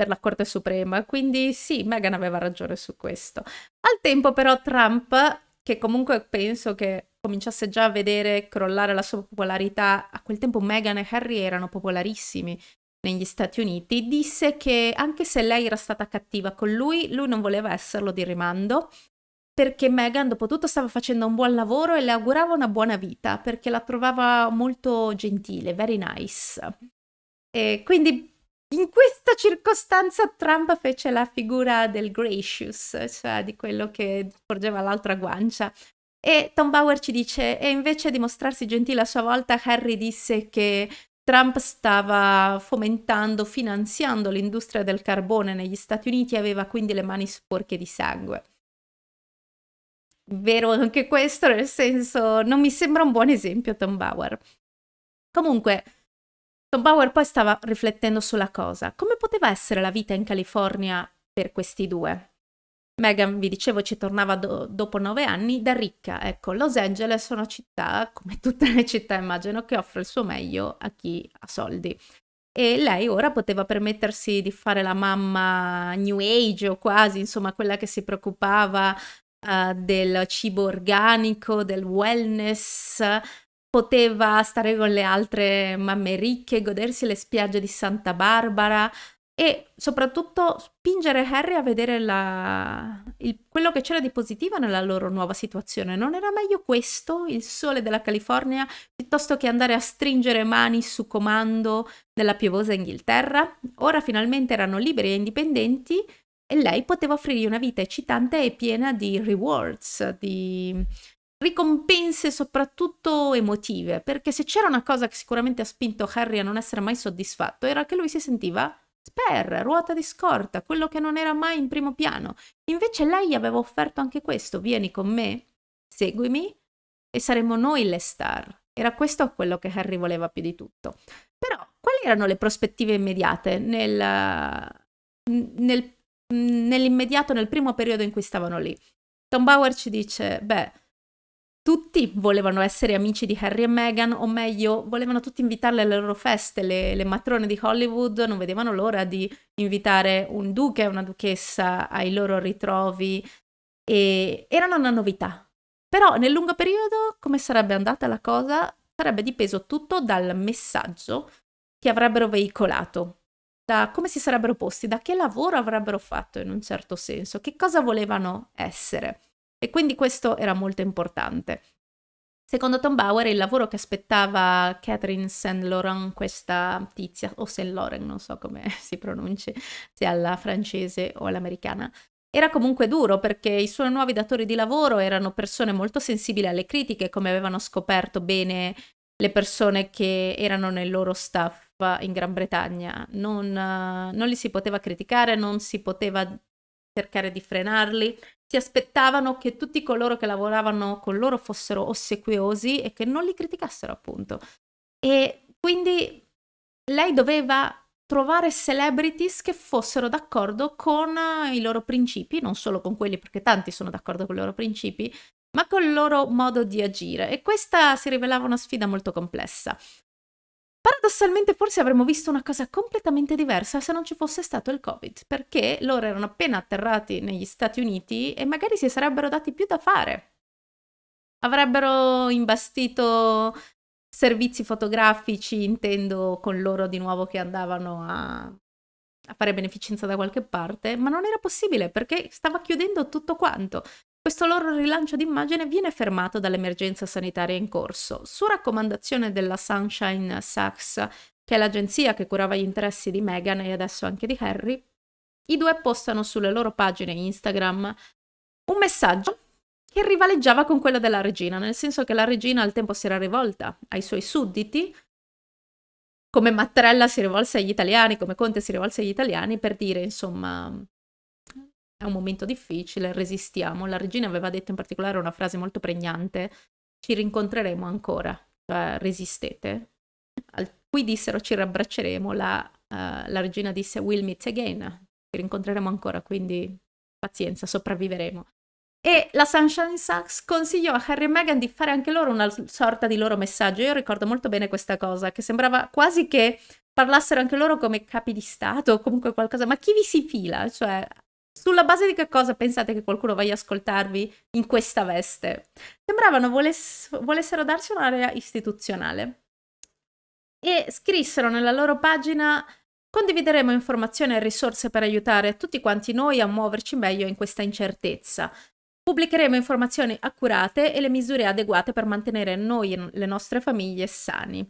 per la Corte Suprema, quindi sì, Meghan aveva ragione su questo. Al tempo però Trump, che comunque penso che cominciasse già a vedere crollare la sua popolarità, a quel tempo Meghan e Harry erano popolarissimi negli Stati Uniti, disse che anche se lei era stata cattiva con lui, lui non voleva esserlo di rimando perché Meghan dopo tutto stava facendo un buon lavoro e le augurava una buona vita perché la trovava molto gentile, very nice. E quindi in questa circostanza Trump fece la figura del gracious, cioè di quello che porgeva l'altra guancia. E Tom Bauer ci dice, e invece di mostrarsi gentile a sua volta, Harry disse che Trump stava fomentando, finanziando l'industria del carbone negli Stati Uniti e aveva quindi le mani sporche di sangue. Vero anche questo, nel senso, non mi sembra un buon esempio Tom Bauer. Comunque, Tom Bauer poi stava riflettendo sulla cosa. Come poteva essere la vita in California per questi due? Megan, vi dicevo, ci tornava do dopo nove anni da ricca. Ecco, Los Angeles è una città, come tutte le città immagino, che offre il suo meglio a chi ha soldi. E lei ora poteva permettersi di fare la mamma new age o quasi, insomma, quella che si preoccupava uh, del cibo organico, del wellness, poteva stare con le altre mamme ricche, godersi le spiagge di Santa Barbara e soprattutto spingere Harry a vedere la... il... quello che c'era di positivo nella loro nuova situazione. Non era meglio questo, il sole della California, piuttosto che andare a stringere mani su comando nella piovosa Inghilterra? Ora finalmente erano liberi e indipendenti e lei poteva offrirgli una vita eccitante e piena di rewards, di ricompense soprattutto emotive, perché se c'era una cosa che sicuramente ha spinto Harry a non essere mai soddisfatto era che lui si sentiva sper, ruota di scorta, quello che non era mai in primo piano. Invece lei gli aveva offerto anche questo, vieni con me, seguimi e saremo noi le star. Era questo quello che Harry voleva più di tutto. Però quali erano le prospettive immediate nel, nel, nell'immediato, nel primo periodo in cui stavano lì? Tom Bauer ci dice, beh, tutti volevano essere amici di Harry e Meghan, o meglio, volevano tutti invitarle alle loro feste. Le, le matrone di Hollywood non vedevano l'ora di invitare un duca e una duchessa ai loro ritrovi e erano una novità. Però nel lungo periodo come sarebbe andata la cosa sarebbe dipeso tutto dal messaggio che avrebbero veicolato, da come si sarebbero posti, da che lavoro avrebbero fatto in un certo senso, che cosa volevano essere. E quindi questo era molto importante. Secondo Tom Bauer il lavoro che aspettava Catherine Saint Laurent, questa tizia, o Saint Laurent, non so come (laughs) si pronunci, se alla francese o all'americana, era comunque duro perché i suoi nuovi datori di lavoro erano persone molto sensibili alle critiche, come avevano scoperto bene le persone che erano nel loro staff in Gran Bretagna. Non, eh, non li si poteva criticare, non si poteva cercare di frenarli, si aspettavano che tutti coloro che lavoravano con loro fossero ossequiosi e che non li criticassero, appunto. E quindi lei doveva trovare celebrities che fossero d'accordo con eh, i loro principi, non solo con quelli perché tanti sono d'accordo con i loro principi, ma col loro modo di agire. E questa si rivelava una sfida molto complessa. Paradossalmente forse avremmo visto una cosa completamente diversa se non ci fosse stato il Covid, perché loro erano appena atterrati negli Stati Uniti e magari si sarebbero dati più da fare. Avrebbero imbastito servizi fotografici, intendo con loro di nuovo che andavano a, a fare beneficenza da qualche parte, ma non era possibile perché stava chiudendo tutto quanto questo loro rilancio d'immagine viene fermato dall'emergenza sanitaria in corso, su raccomandazione della Sunshine Sachs, che è l'agenzia che curava gli interessi di Meghan e adesso anche di Harry. I due postano sulle loro pagine Instagram un messaggio che rivaleggiava con quello della regina, nel senso che la regina al tempo si era rivolta ai suoi sudditi, come Mattarella si rivolse agli italiani, come Conte si rivolse agli italiani, per dire, insomma, è un momento difficile, resistiamo. La regina aveva detto in particolare una frase molto pregnante, ci rincontreremo ancora, cioè resistete. Al qui dissero ci rabbracceremo, la, uh, la regina disse we'll meet again, ci rincontreremo ancora, quindi pazienza, sopravviveremo. E la Sunshine Sachs consigliò a Harry e Meghan di fare anche loro una sorta di loro messaggio. Io ricordo molto bene questa cosa, che sembrava quasi che parlassero anche loro come capi di Stato o comunque qualcosa, ma chi vi si fila? Cioè, sulla base di che cosa pensate che qualcuno voglia ascoltarvi in questa veste? Sembravano voless volessero darsi un'area istituzionale. E scrissero nella loro pagina Condivideremo informazioni e risorse per aiutare tutti quanti noi a muoverci meglio in questa incertezza. Pubblicheremo informazioni accurate e le misure adeguate per mantenere noi e le nostre famiglie sani.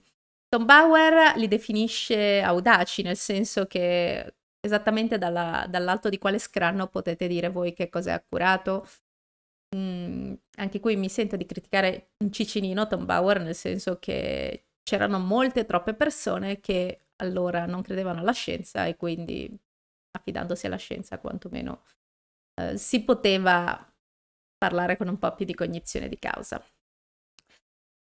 Tom Bauer li definisce audaci, nel senso che esattamente dalla, dall'alto di quale scranno potete dire voi che cos'è accurato. Mm, anche qui mi sento di criticare un cicinino Tom Bauer, nel senso che c'erano molte troppe persone che allora non credevano alla scienza e quindi affidandosi alla scienza quantomeno eh, si poteva parlare con un po' più di cognizione di causa.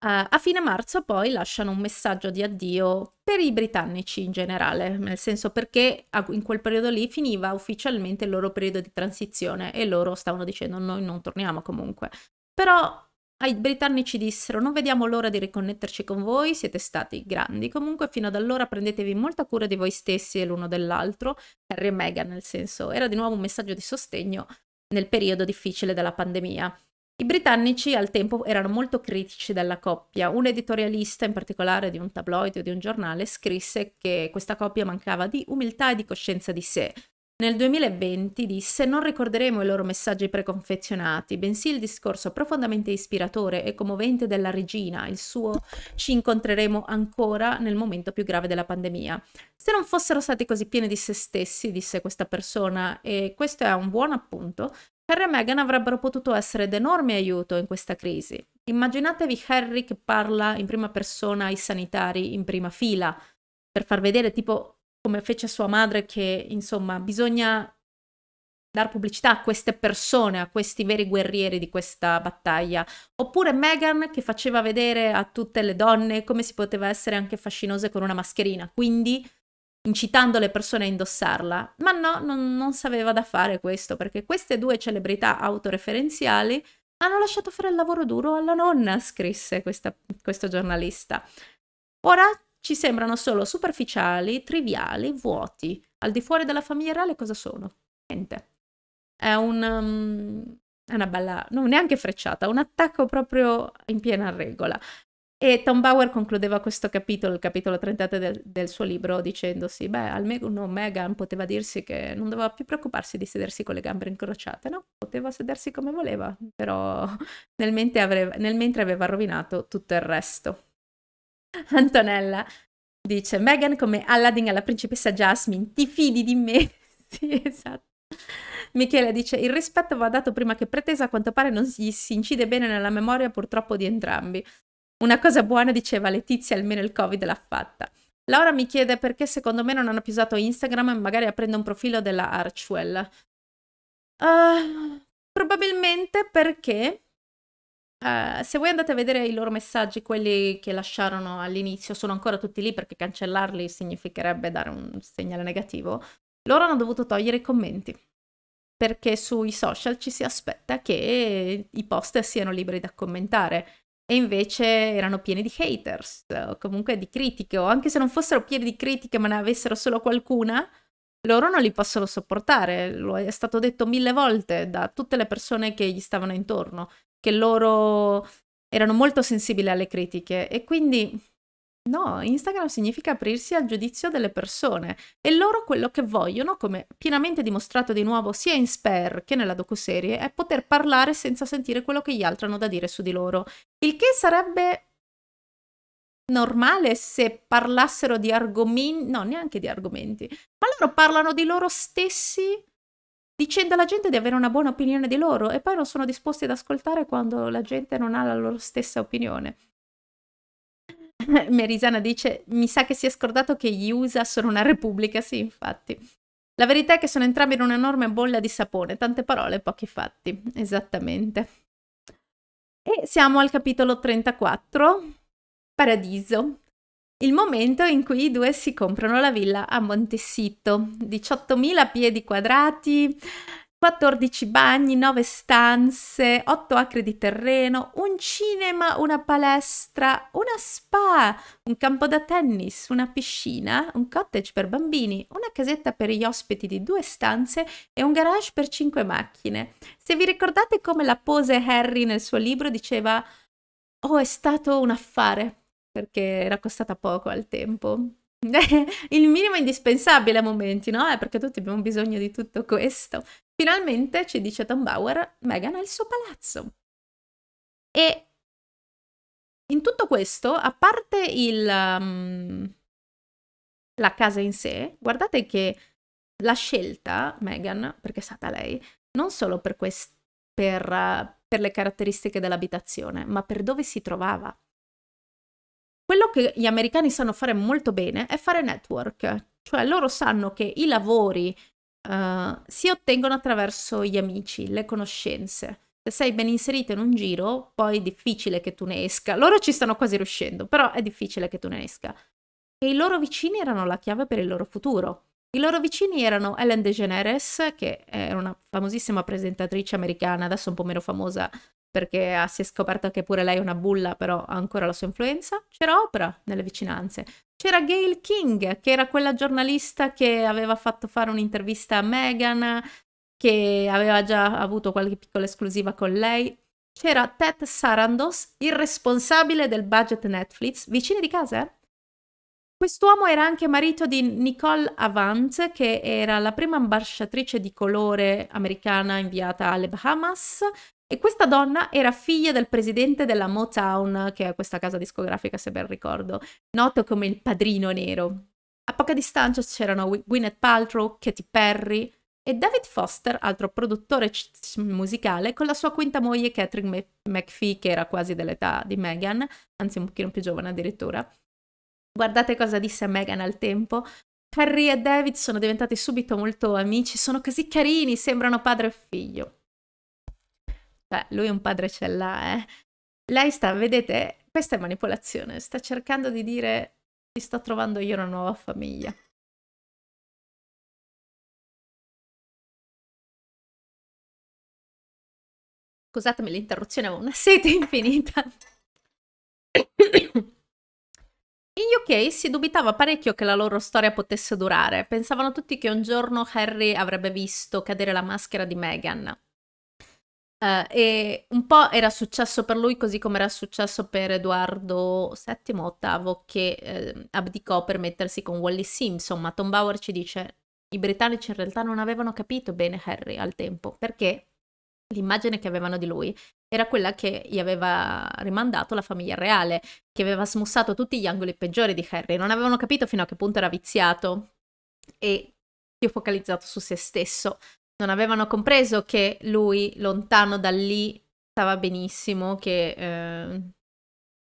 Uh, a fine marzo poi lasciano un messaggio di addio per i britannici in generale, nel senso perché in quel periodo lì finiva ufficialmente il loro periodo di transizione e loro stavano dicendo noi non torniamo comunque. Però ai britannici dissero non vediamo l'ora di riconnetterci con voi, siete stati grandi, comunque fino ad allora prendetevi molta cura di voi stessi e l'uno dell'altro, Harry e Meghan nel senso, era di nuovo un messaggio di sostegno nel periodo difficile della pandemia. I britannici al tempo erano molto critici della coppia. Un editorialista, in particolare di un tabloid o di un giornale, scrisse che questa coppia mancava di umiltà e di coscienza di sé. Nel 2020 disse: Non ricorderemo i loro messaggi preconfezionati, bensì il discorso profondamente ispiratore e commovente della regina. Il suo ci incontreremo ancora nel momento più grave della pandemia. Se non fossero stati così pieni di se stessi, disse questa persona, e questo è un buon appunto, Harry e Meghan avrebbero potuto essere d'enorme aiuto in questa crisi. Immaginatevi Harry che parla in prima persona ai sanitari in prima fila per far vedere tipo come fece sua madre che insomma bisogna dar pubblicità a queste persone, a questi veri guerrieri di questa battaglia. Oppure Meghan che faceva vedere a tutte le donne come si poteva essere anche fascinose con una mascherina. Quindi incitando le persone a indossarla, ma no, non, non sapeva da fare questo, perché queste due celebrità autoreferenziali hanno lasciato fare il lavoro duro alla nonna, scrisse questa, questo giornalista. Ora ci sembrano solo superficiali, triviali, vuoti. Al di fuori della famiglia reale cosa sono? Niente. È un... Um, è una bella... non neanche frecciata, un attacco proprio in piena regola. E Tom Bauer concludeva questo capitolo, il capitolo 33 del, del suo libro, dicendosi, beh, almeno Megan poteva dirsi che non doveva più preoccuparsi di sedersi con le gambe incrociate, no? Poteva sedersi come voleva, però (laughs) nel, mente avre- nel mentre aveva rovinato tutto il resto. Antonella dice, Megan come Aladdin alla principessa Jasmine, ti fidi di me? (laughs) sì, esatto. Michele dice: Il rispetto va dato prima che pretesa, a quanto pare non gli si incide bene nella memoria purtroppo di entrambi. Una cosa buona diceva Letizia, almeno il Covid l'ha fatta. Laura mi chiede perché secondo me non hanno più usato Instagram e magari aprendo un profilo della Archwell. Uh, probabilmente perché uh, se voi andate a vedere i loro messaggi, quelli che lasciarono all'inizio, sono ancora tutti lì perché cancellarli significherebbe dare un segnale negativo. Loro hanno dovuto togliere i commenti perché sui social ci si aspetta che i post siano liberi da commentare e invece erano pieni di haters o comunque di critiche o anche se non fossero pieni di critiche ma ne avessero solo qualcuna, loro non li possono sopportare, lo è stato detto mille volte da tutte le persone che gli stavano intorno, che loro erano molto sensibili alle critiche e quindi No, Instagram significa aprirsi al giudizio delle persone e loro quello che vogliono, come pienamente dimostrato di nuovo sia in Spare che nella docuserie, è poter parlare senza sentire quello che gli altri hanno da dire su di loro. Il che sarebbe normale se parlassero di argomenti, no, neanche di argomenti, ma loro parlano di loro stessi dicendo alla gente di avere una buona opinione di loro e poi non sono disposti ad ascoltare quando la gente non ha la loro stessa opinione. (laughs) Merisana dice, mi sa che si è scordato che gli USA sono una repubblica, sì infatti. La verità è che sono entrambi in un'enorme bolla di sapone, tante parole pochi fatti, esattamente. E siamo al capitolo 34, Paradiso. Il momento in cui i due si comprano la villa a Montessito. 18.000 piedi quadrati, 14 bagni, 9 stanze, 8 acre di terreno, un cinema, una palestra, una spa, un campo da tennis, una piscina, un cottage per bambini, una casetta per gli ospiti di due stanze e un garage per 5 macchine. Se vi ricordate come la pose Harry nel suo libro diceva «Oh, è stato un affare», perché era costata poco al tempo. (laughs) il minimo indispensabile a momenti, no? Eh, perché tutti abbiamo bisogno di tutto questo. Finalmente, ci dice Tom Bauer, Meghan ha il suo palazzo. E in tutto questo, a parte il, um, la casa in sé, guardate che la scelta, Meghan, perché è stata lei, non solo per, quest- per, uh, per le caratteristiche dell'abitazione, ma per dove si trovava. Quello che gli americani sanno fare molto bene è fare network, cioè loro sanno che i lavori uh, si ottengono attraverso gli amici, le conoscenze. Se sei ben inserito in un giro, poi è difficile che tu ne esca. Loro ci stanno quasi riuscendo, però è difficile che tu ne esca. E i loro vicini erano la chiave per il loro futuro. I loro vicini erano Ellen DeGeneres, che era una famosissima presentatrice americana, adesso un po' meno famosa perché si è scoperto che pure lei è una bulla, però ha ancora la sua influenza. C'era Oprah nelle vicinanze c'era Gail King, che era quella giornalista che aveva fatto fare un'intervista a Meghan, che aveva già avuto qualche piccola esclusiva con lei. C'era Ted Sarandos, il responsabile del budget Netflix, vicini di casa, eh? Quest'uomo era anche marito di Nicole Avant, che era la prima ambasciatrice di colore americana inviata alle Bahamas, e questa donna era figlia del presidente della Motown, che è questa casa discografica se ben ricordo, noto come il padrino nero. A poca distanza c'erano Gwyneth Paltrow, Katy Perry e David Foster, altro produttore c- musicale, con la sua quinta moglie Catherine McPhee, che era quasi dell'età di Meghan, anzi un pochino più giovane addirittura. Guardate cosa disse Meghan al tempo. Harry e David sono diventati subito molto amici, sono così carini, sembrano padre e figlio. Beh, lui è un l'ha, eh. Lei sta, vedete, questa è manipolazione, sta cercando di dire ti sto trovando io una nuova famiglia. Scusatemi l'interruzione, ho una sete infinita. In UK si dubitava parecchio che la loro storia potesse durare. Pensavano tutti che un giorno Harry avrebbe visto cadere la maschera di Meghan. Uh, e un po' era successo per lui così come era successo per Edoardo VII o VIII che uh, abdicò per mettersi con Wally Simpson, ma Tom Bauer ci dice i britannici in realtà non avevano capito bene Harry al tempo perché l'immagine che avevano di lui era quella che gli aveva rimandato la famiglia reale, che aveva smussato tutti gli angoli peggiori di Harry, non avevano capito fino a che punto era viziato e più focalizzato su se stesso non avevano compreso che lui lontano da lì stava benissimo, che eh,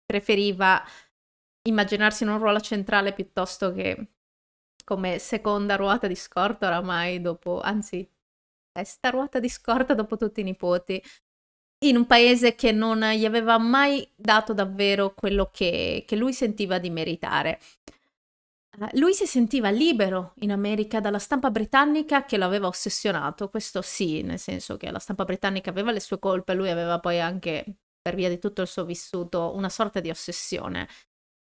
preferiva immaginarsi in un ruolo centrale piuttosto che come seconda ruota di scorta oramai dopo, anzi, sesta ruota di scorta dopo tutti i nipoti, in un paese che non gli aveva mai dato davvero quello che, che lui sentiva di meritare. Ah, lui si sentiva libero in America dalla stampa britannica che lo aveva ossessionato, questo sì, nel senso che la stampa britannica aveva le sue colpe, lui aveva poi anche, per via di tutto il suo vissuto, una sorta di ossessione,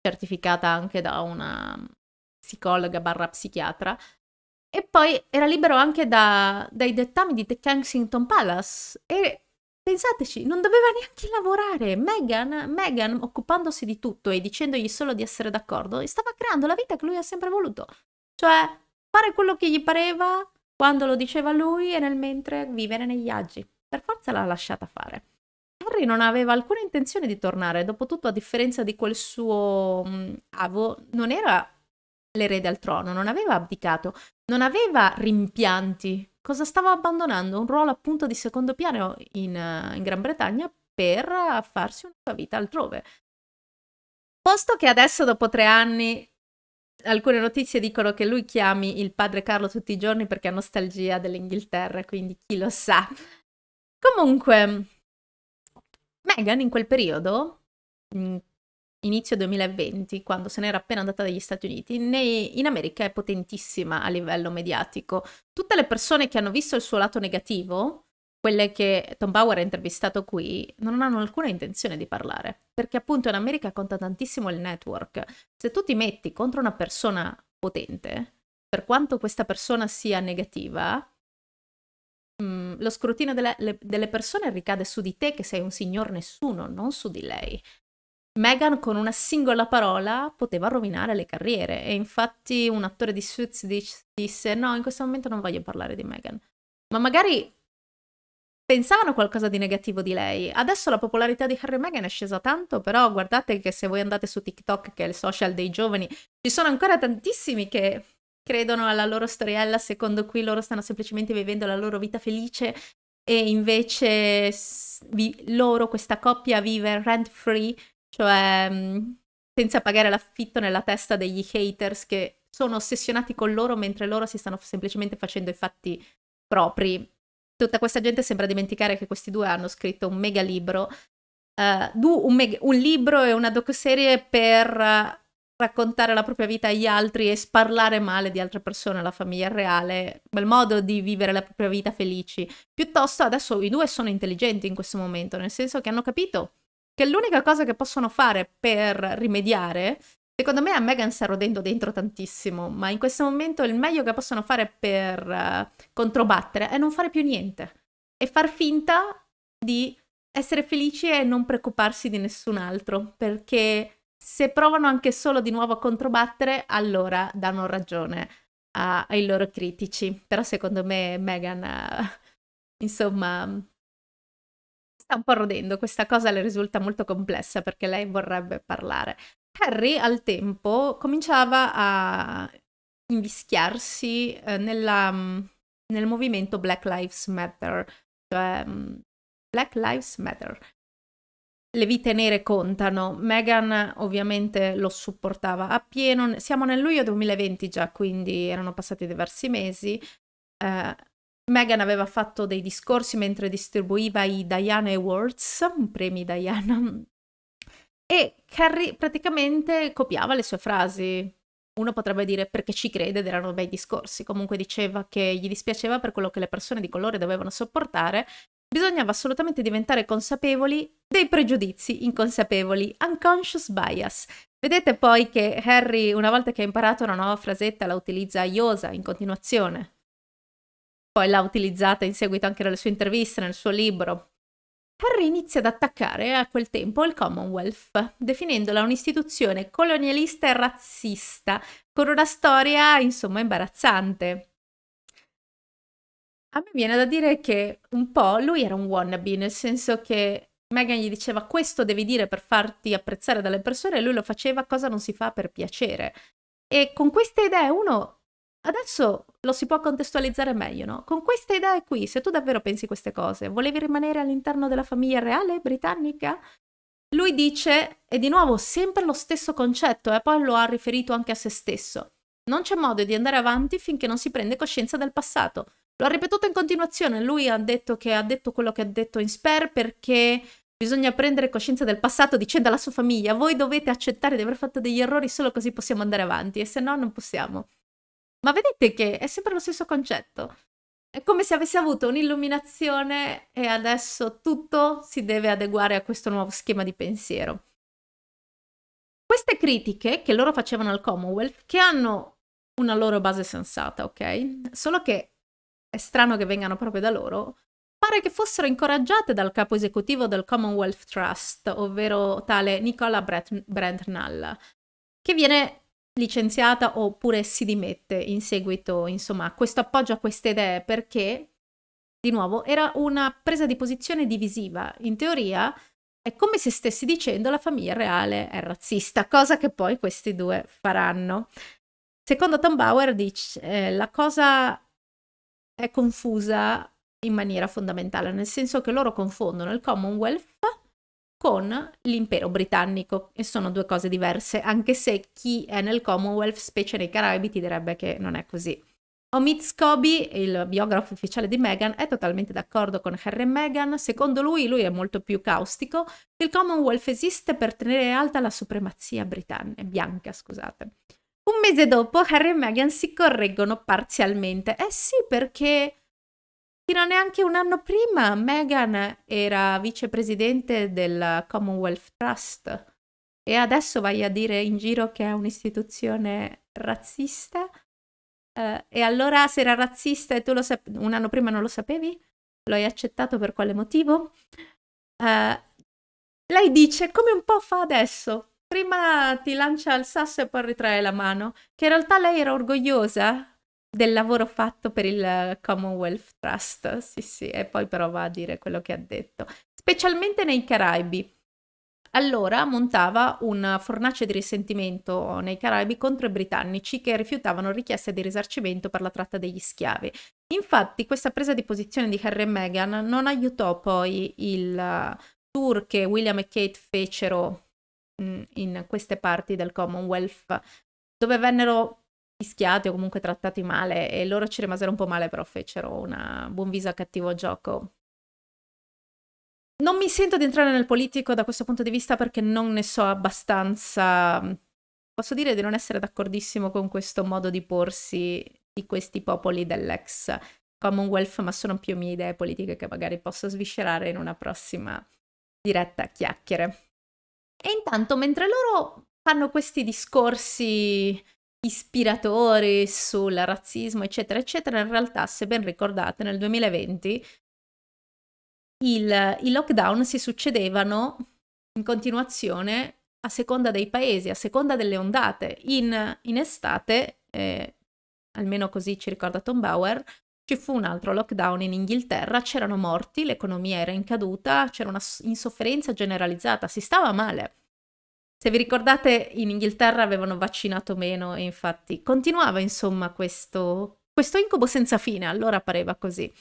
certificata anche da una psicologa barra psichiatra. E poi era libero anche da, dai dettami di The Kensington Palace e Pensateci, non doveva neanche lavorare. Megan, Megan, occupandosi di tutto e dicendogli solo di essere d'accordo, stava creando la vita che lui ha sempre voluto. Cioè, fare quello che gli pareva quando lo diceva lui e nel mentre vivere negli agi. Per forza l'ha lasciata fare. Harry non aveva alcuna intenzione di tornare, dopotutto a differenza di quel suo mm, avo, non era l'erede al trono, non aveva abdicato, non aveva rimpianti cosa stava abbandonando, un ruolo appunto di secondo piano in, eh, in Gran Bretagna per farsi una sua vita altrove. Posto che adesso, dopo tre anni, alcune notizie dicono che lui chiami il padre Carlo tutti i giorni perché ha nostalgia dell'Inghilterra, quindi chi lo sa. Comunque, Meghan in quel periodo, inizio 2020, quando se n'era appena andata dagli Stati Uniti, nei, in America è potentissima a livello mediatico. Tutte le persone che hanno visto il suo lato negativo, quelle che Tom Bauer ha intervistato qui, non hanno alcuna intenzione di parlare, perché appunto in America conta tantissimo il network. Se tu ti metti contro una persona potente, per quanto questa persona sia negativa, mh, mm, lo scrutinio delle, le, delle persone ricade su di te che sei un signor nessuno, non su di lei. Meghan con una singola parola poteva rovinare le carriere e infatti un attore di Suits disse no, in questo momento non voglio parlare di Meghan. Ma magari pensavano qualcosa di negativo di lei. Adesso la popolarità di Harry e Meghan è scesa tanto, però guardate che se voi andate su TikTok, che è il social dei giovani, ci sono ancora tantissimi che credono alla loro storiella, secondo cui loro stanno semplicemente vivendo la loro vita felice e invece vi- loro, questa coppia, vive rent free cioè mm, senza pagare l'affitto nella testa degli haters che sono ossessionati con loro mentre loro si stanno semplicemente facendo i fatti propri. Tutta questa gente sembra dimenticare che questi due hanno scritto un mega libro, uh, un, me- un, libro e una docuserie per eh, raccontare la propria vita agli altri e sparlare male di altre persone la famiglia reale, quel modo di vivere la propria vita felici. Piuttosto adesso i due sono intelligenti in questo momento, nel senso che hanno capito che l'unica cosa che possono fare per rimediare, secondo me a Megan sta rodendo dentro tantissimo, ma in questo momento il meglio che possono fare per uh, controbattere è non fare più niente e far finta di essere felici e non preoccuparsi di nessun altro, perché se provano anche solo di nuovo a controbattere, allora danno ragione a, ai loro critici. Però secondo me Megan, uh, insomma, Sta un po' rodendo, questa cosa le risulta molto complessa perché lei vorrebbe parlare. Harry al tempo cominciava a invischiarsi eh, nella, mm, nel movimento Black Lives Matter, cioè mm, Black Lives Matter, le vite nere contano. Meghan ovviamente lo supportava appieno. Siamo nel luglio 2020 già, quindi erano passati diversi mesi. Eh, Meghan aveva fatto dei discorsi mentre distribuiva i Diana Awards, premi Diana, e Carrie praticamente copiava le sue frasi. Uno potrebbe dire perché ci crede ed erano bei discorsi. Comunque diceva che gli dispiaceva per quello che le persone di colore dovevano sopportare. Bisognava assolutamente diventare consapevoli dei pregiudizi inconsapevoli, unconscious bias, Vedete poi che Harry, una volta che ha imparato una nuova frasetta, la utilizza iosa in continuazione poi l'ha utilizzata in seguito anche nelle sue interviste, nel suo libro. Harry inizia ad attaccare a quel tempo il Commonwealth, definendola un'istituzione colonialista e razzista, con una storia insomma imbarazzante. A me viene da dire che un po' lui era un wannabe, nel senso che Meghan gli diceva questo devi dire per farti apprezzare dalle persone e lui lo faceva cosa non si fa per piacere. E con queste idee uno Adesso lo si può contestualizzare meglio, no? Con queste idee qui, se tu davvero pensi queste cose, volevi rimanere all'interno della famiglia reale britannica? Lui dice, e di nuovo sempre lo stesso concetto, e eh, poi lo ha riferito anche a se stesso. Non c'è modo di andare avanti finché non si prende coscienza del passato. Lo ha ripetuto in continuazione, lui ha detto che ha detto quello che ha detto in Sper perché Bisogna prendere coscienza del passato dicendo alla sua famiglia voi dovete accettare di aver fatto degli errori solo così possiamo andare avanti e se no non possiamo. Ma vedete che è sempre lo stesso concetto. È come se avessi avuto un'illuminazione e adesso tutto si deve adeguare a questo nuovo schema di pensiero. Queste critiche che loro facevano al Commonwealth, che hanno una loro base sensata, ok? Solo che è strano che vengano proprio da loro, pare che fossero incoraggiate dal capo esecutivo del Commonwealth Trust, ovvero tale Nicola Brent Brentnall, che viene licenziata oppure si dimette in seguito, insomma, questo appoggio a queste idee perché, di nuovo, era una presa di posizione divisiva. In teoria è come se stessi dicendo la famiglia reale è razzista, cosa che poi questi due faranno. Secondo Tom Bauer dice eh, la cosa è confusa in maniera fondamentale, nel senso che loro confondono il Commonwealth con l'impero britannico e sono due cose diverse, anche se chi è nel Commonwealth, specie nei Caraibi, ti direbbe che non è così. Omid Scobie, il biografo ufficiale di Meghan, è totalmente d'accordo con Harry e Meghan. Secondo lui, lui è molto più caustico, il Commonwealth esiste per tenere alta la supremazia britannica, eh, bianca, scusate. Un mese dopo, Harry e Meghan si correggono parzialmente. Eh sì, perché Fino a neanche un anno prima Meghan era vicepresidente del Commonwealth Trust e adesso vai a dire in giro che è un'istituzione razzista? Eh, e allora se era razzista e tu lo sapevi, un anno prima non lo sapevi? Lo hai accettato per quale motivo? Eh, lei dice come un po' fa adesso, prima ti lancia il sasso e poi ritrae la mano, che in realtà lei era orgogliosa del lavoro fatto per il Commonwealth Trust, sì sì, e poi però va a dire quello che ha detto, specialmente nei Caraibi. Allora montava una fornace di risentimento nei Caraibi contro i britannici che rifiutavano richieste di risarcimento per la tratta degli schiavi. Infatti questa presa di posizione di Harry e Meghan non aiutò poi il tour che William e Kate fecero mm, in queste parti del Commonwealth, dove vennero fischiati o comunque trattati male e loro ci rimasero un po' male, però fecero una buon viso a cattivo gioco. Non mi sento di entrare nel politico da questo punto di vista perché non ne so abbastanza. Mm, posso dire di non essere d'accordissimo con questo modo di porsi di questi popoli dell'ex Commonwealth, ma sono più mie idee politiche che magari posso sviscerare in una prossima diretta a chiacchiere. E intanto, mentre loro fanno questi discorsi ispiratore sul razzismo, eccetera, eccetera, in realtà, se ben ricordate, nel 2020 il, i lockdown si succedevano in continuazione a seconda dei paesi, a seconda delle ondate. In, in estate, eh, almeno così ci ricorda Tom Bauer, ci fu un altro lockdown in Inghilterra, c'erano morti, l'economia era in caduta, c'era una insofferenza generalizzata, si stava male. Se vi ricordate, in Inghilterra avevano vaccinato meno e infatti continuava insomma questo, questo incubo senza fine, allora pareva così.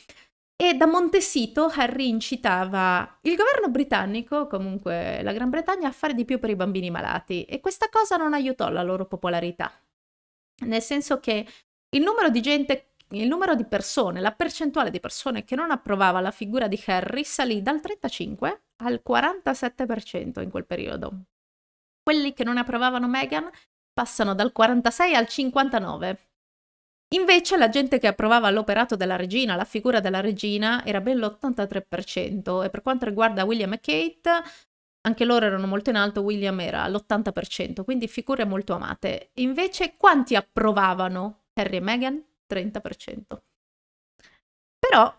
E da Montesito Harry incitava il governo britannico, comunque la Gran Bretagna, a fare di più per i bambini malati e questa cosa non aiutò la loro popolarità. Nel senso che il numero di gente, il numero di persone, la percentuale di persone che non approvava la figura di Harry salì dal 35 al 47% in quel periodo, quelli che non approvavano Meghan passano dal 46 al 59. Invece la gente che approvava l'operato della regina, la figura della regina, era ben l'83% e per quanto riguarda William e Kate, anche loro erano molto in alto, William era l'80%, quindi figure molto amate. Invece quanti approvavano Harry e Meghan? 30%. Però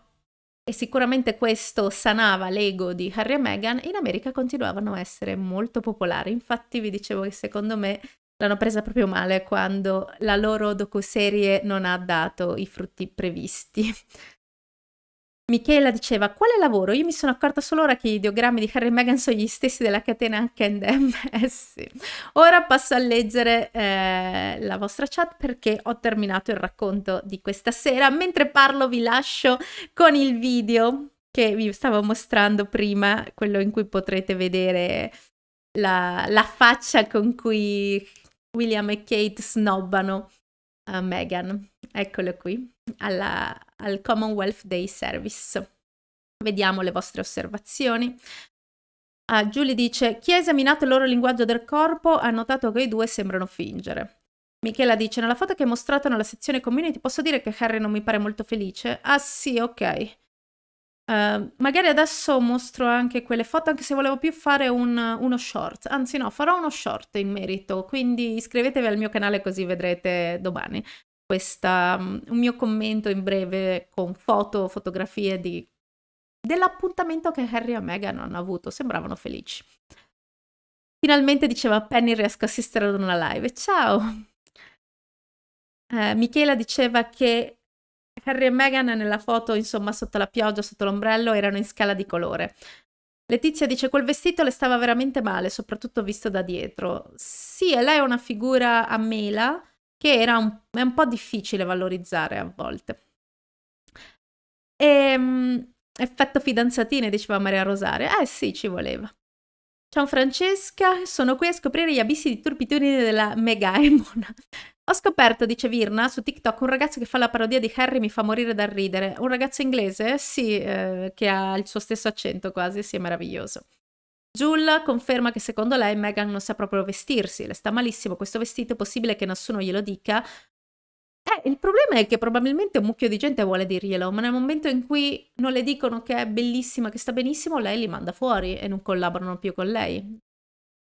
e sicuramente questo sanava l'ego di Harry e Meghan, in America continuavano a essere molto popolari. Infatti vi dicevo che secondo me l'hanno presa proprio male quando la loro docuserie non ha dato i frutti previsti. Michela diceva quale lavoro? Io mi sono accorta solo ora che gli ideogrammi di Harry e Meghan sono gli stessi della catena H&M. (laughs) sì. Ora passo a leggere eh, la vostra chat perché ho terminato il racconto di questa sera. Mentre parlo vi lascio con il video che vi stavo mostrando prima, quello in cui potrete vedere la, la faccia con cui William e Kate snobbano a eh, Meghan. Eccolo qui alla, al Commonwealth Day Service. Vediamo le vostre osservazioni. Ah, Julie dice, chi ha esaminato il loro linguaggio del corpo ha notato che i due sembrano fingere. Michela dice, nella foto che hai mostrato nella sezione community posso dire che Harry non mi pare molto felice? Ah sì, ok. Uh, magari adesso mostro anche quelle foto, anche se volevo più fare un, uno short. Anzi no, farò uno short in merito, quindi iscrivetevi al mio canale così vedrete domani questa, mm, un mio commento in breve con foto, fotografie di, dell'appuntamento che Harry e Meghan hanno avuto, sembravano felici. Finalmente diceva Penny riesco a assistere ad una live, ciao! Eh, Michela diceva che Harry e Meghan nella foto, insomma, sotto la pioggia, sotto l'ombrello, erano in scala di colore. Letizia dice quel vestito le stava veramente male, soprattutto visto da dietro. Sì, e lei è una figura a mela, che era un, è un po' difficile valorizzare a volte. E, ehm, effetto fidanzatine, diceva Maria Rosaria. Eh sì, ci voleva. Ciao Francesca, sono qui a scoprire gli abissi di turpitudine della Megaemon. Ho scoperto, dice Virna, su TikTok un ragazzo che fa la parodia di Harry mi fa morire dal ridere. Un ragazzo inglese? Sì, eh, che ha il suo stesso accento quasi, sì, è meraviglioso. Jewel conferma che secondo lei Megan non sa proprio vestirsi, le sta malissimo questo vestito, è possibile che nessuno glielo dica. Eh, il problema è che probabilmente un mucchio di gente vuole dirglielo, ma nel momento in cui non le dicono che è bellissima, che sta benissimo, lei li manda fuori e non collaborano più con lei.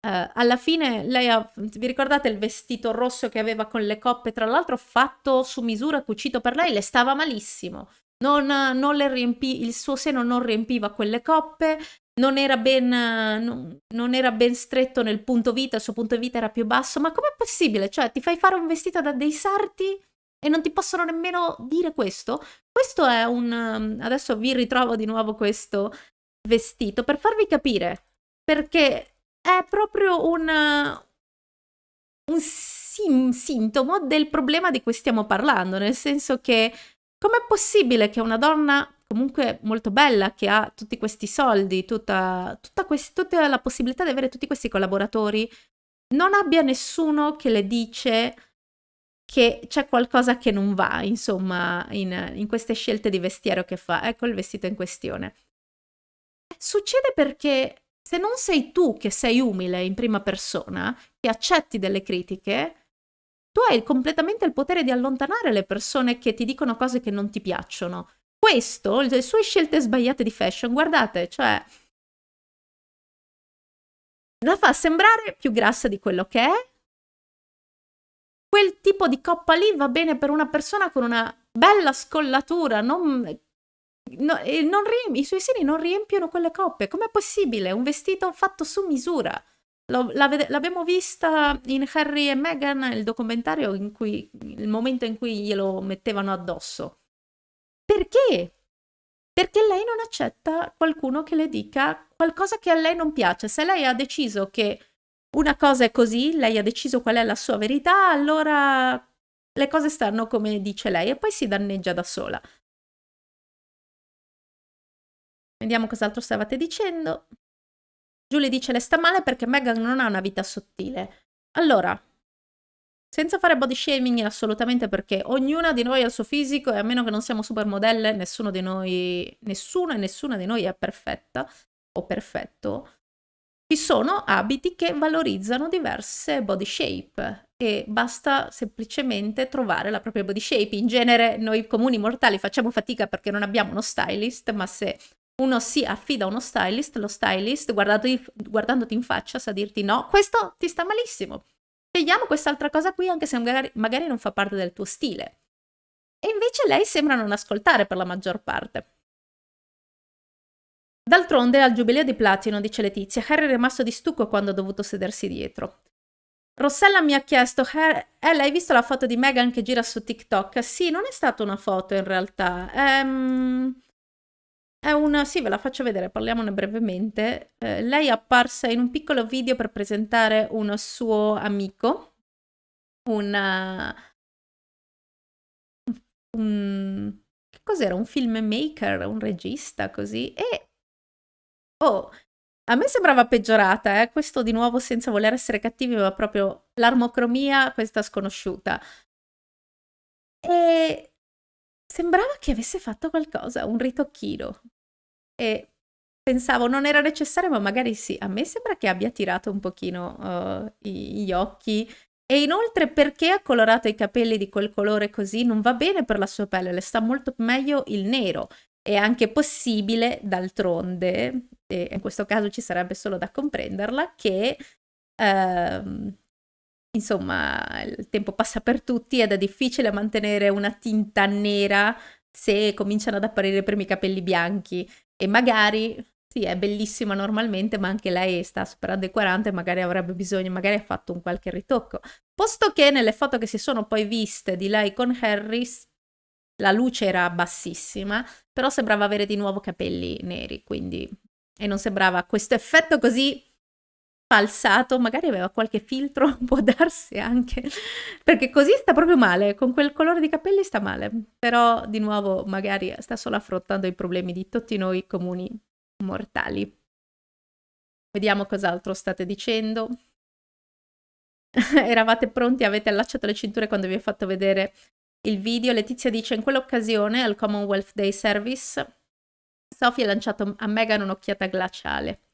Uh, alla fine lei ha, vi ricordate il vestito rosso che aveva con le coppe, tra l'altro fatto su misura, cucito per lei, le stava malissimo. Non, non le riempì, il suo seno non riempiva quelle coppe, non era, ben, non, era ben stretto nel punto vita, il suo punto vita era più basso, ma com'è possibile? Cioè, ti fai fare un vestito da dei sarti e non ti possono nemmeno dire questo? Questo è un... adesso vi ritrovo di nuovo questo vestito per farvi capire, perché è proprio un, un sim, sintomo del problema di cui stiamo parlando, nel senso che com'è possibile che una donna comunque molto bella che ha tutti questi soldi, tutta, tutta, quest- tutta la possibilità di avere tutti questi collaboratori, non abbia nessuno che le dice che c'è qualcosa che non va, insomma, in, in queste scelte di vestiero che fa. Ecco il vestito in questione. Succede perché se non sei tu che sei umile in prima persona, che accetti delle critiche, tu hai completamente il potere di allontanare le persone che ti dicono cose che non ti piacciono. Questo, le sue scelte sbagliate di fashion, guardate, cioè... La fa sembrare più grassa di quello che è. Quel tipo di coppa lì va bene per una persona con una bella scollatura, non No, i suoi seni non riempiono quelle coppe. Com'è possibile? Un vestito fatto su misura. l'abbiamo vista in Harry e Meghan, il documentario in cui, il momento in cui glielo mettevano addosso. Perché? Perché lei non accetta qualcuno che le dica qualcosa che a lei non piace. Se lei ha deciso che una cosa è così, lei ha deciso qual è la sua verità, allora le cose stanno come dice lei e poi si danneggia da sola. Vediamo cos'altro stavate dicendo. Julie dice le sta male perché Meghan non ha una vita sottile. Allora, senza fare body shaming assolutamente perché ognuna di noi ha il suo fisico e a meno che non siamo supermodelle, nessuno di noi, nessuno e nessuna di noi è perfetta o perfetto. Ci sono abiti che valorizzano diverse body shape e basta semplicemente trovare la propria body shape. In genere noi comuni mortali facciamo fatica perché non abbiamo uno stylist, ma se uno si affida a uno stylist, lo stylist guardandoti, guardandoti in faccia sa dirti no, questo ti sta malissimo scegliamo quest'altra cosa qui anche se magari, magari non fa parte del tuo stile. E invece lei sembra non ascoltare per la maggior parte. D'altronde, al giubileo di platino, dice Letizia, Harry è rimasto di stucco quando ha dovuto sedersi dietro. Rossella mi ha chiesto, Ella, eh, hai visto la foto di Meghan che gira su TikTok? Sì, non è stata una foto in realtà. Ehm... È una, sì, ve la faccio vedere, parliamone brevemente. Eh, lei è apparsa in un piccolo video per presentare un suo amico, una, un, che cos'era? Un filmmaker, un regista, così. E, oh, a me sembrava peggiorata, eh? questo di nuovo senza voler essere cattivi, ma proprio l'armocromia, questa sconosciuta. E Sembrava che avesse fatto qualcosa, un ritocchino. E pensavo non era necessario, ma magari sì. A me sembra che abbia tirato un pochino uh, gli occhi. E inoltre perché ha colorato i capelli di quel colore così non va bene per la sua pelle, le sta molto meglio il nero. È anche possibile, d'altronde, e in questo caso ci sarebbe solo da comprenderla, che... Uh, insomma, il tempo passa per tutti ed è difficile mantenere una tinta nera se cominciano ad apparire i primi capelli bianchi e magari sì, è bellissima normalmente, ma anche lei sta superando i 40 e magari avrebbe bisogno, magari ha fatto un qualche ritocco. Posto che nelle foto che si sono poi viste di lei con Harris, la luce era bassissima, però sembrava avere di nuovo capelli neri, quindi... E non sembrava questo effetto così falsato, magari aveva qualche filtro, (laughs) può darsi anche, perché così sta proprio male, con quel colore di capelli sta male, però di nuovo magari sta solo affrontando i problemi di tutti noi comuni mortali. Vediamo cos'altro state dicendo. (laughs) Eravate pronti, avete allacciato le cinture quando vi ho fatto vedere il video. Letizia dice in quell'occasione al Commonwealth Day Service Sophie ha lanciato a Megan un'occhiata glaciale.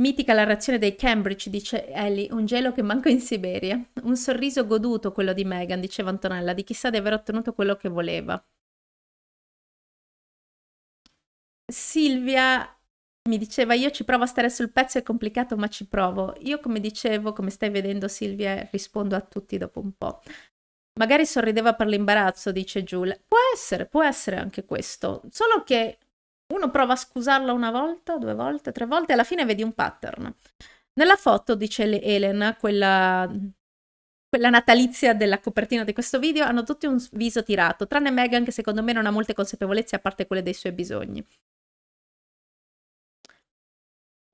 Mitica la reazione dei Cambridge, dice Ellie, un gelo che manca in Siberia. Un sorriso goduto quello di Meghan, diceva Antonella, di chissà di aver ottenuto quello che voleva. Silvia mi diceva io ci provo a stare sul pezzo, è complicato ma ci provo. Io come dicevo, come stai vedendo Silvia, rispondo a tutti dopo un po'. Magari sorrideva per l'imbarazzo, dice Jules. Può essere, può essere anche questo. Solo che uno prova a scusarla una volta, due volte, tre volte e alla fine vedi un pattern. Nella foto, dice Elena, quella, quella natalizia della copertina di questo video, hanno tutti un viso tirato, tranne Megan che secondo me non ha molte consapevolezze a parte quelle dei suoi bisogni.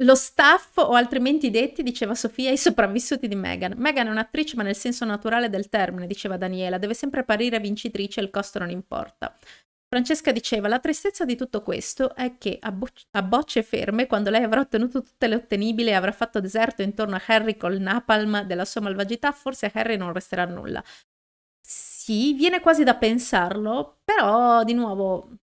Lo staff o altrimenti detti, diceva Sofia, i sopravvissuti di Megan. Megan è un'attrice, ma nel senso naturale del termine, diceva Daniela, deve sempre apparire vincitrice, il costo non importa. Francesca diceva, la tristezza di tutto questo è che a, bo a, bocce ferme, quando lei avrà ottenuto tutte le ottenibili e avrà fatto deserto intorno a Harry col napalm della sua malvagità, forse a Harry non resterà nulla. Sì, viene quasi da pensarlo, però di nuovo...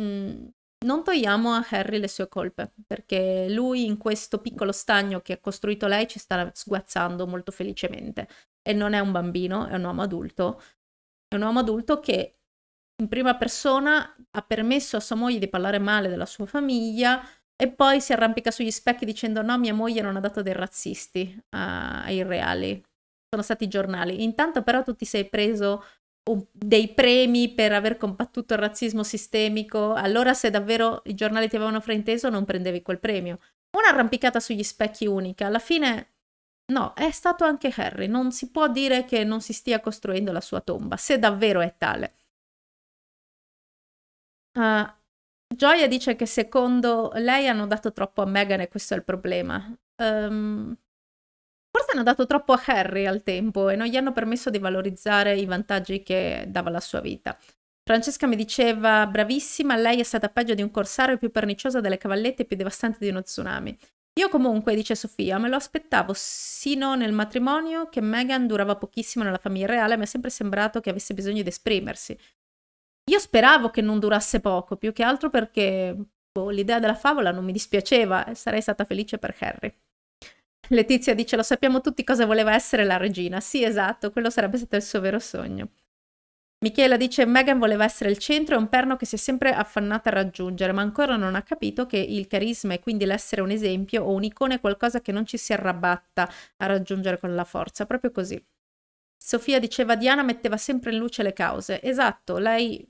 Mh, mm, non togliamo a Harry le sue colpe, perché lui in questo piccolo stagno che ha costruito lei ci sta sguazzando molto felicemente. E non è un bambino, è un uomo adulto. È un uomo adulto che in prima persona ha permesso a sua moglie di parlare male della sua famiglia e poi si arrampica sugli specchi dicendo no, mia moglie non ha dato dei razzisti a... ai reali. Sono stati i giornali. Intanto però tu ti sei preso un... dei premi per aver combattuto il razzismo sistemico. Allora se davvero i giornali ti avevano frainteso non prendevi quel premio. Un'arrampicata sugli specchi unica. Alla fine No, è stato anche Harry, non si può dire che non si stia costruendo la sua tomba, se davvero è tale. Uh, Gioia dice che secondo lei hanno dato troppo a Meghan e questo è il problema. Um, forse hanno dato troppo a Harry al tempo e non gli hanno permesso di valorizzare i vantaggi che dava la sua vita. Francesca mi diceva, bravissima, lei è stata peggio di un corsario, più perniciosa delle cavallette e più devastante di uno tsunami. Io comunque, dice Sofia, me lo aspettavo sino nel matrimonio che Meghan durava pochissimo nella famiglia reale, mi è sempre sembrato che avesse bisogno di esprimersi. Io speravo che non durasse poco, più che altro perché boh, l'idea della favola non mi dispiaceva e sarei stata felice per Harry. Letizia dice: Lo sappiamo tutti cosa voleva essere la regina. Sì, esatto, quello sarebbe stato il suo vero sogno. Michela dice: Meghan voleva essere il centro e un perno che si è sempre affannata a raggiungere, ma ancora non ha capito che il carisma e quindi l'essere un esempio o un'icona è qualcosa che non ci si arrabatta a raggiungere con la forza. Proprio così. Sofia diceva: Diana metteva sempre in luce le cause. Esatto, lei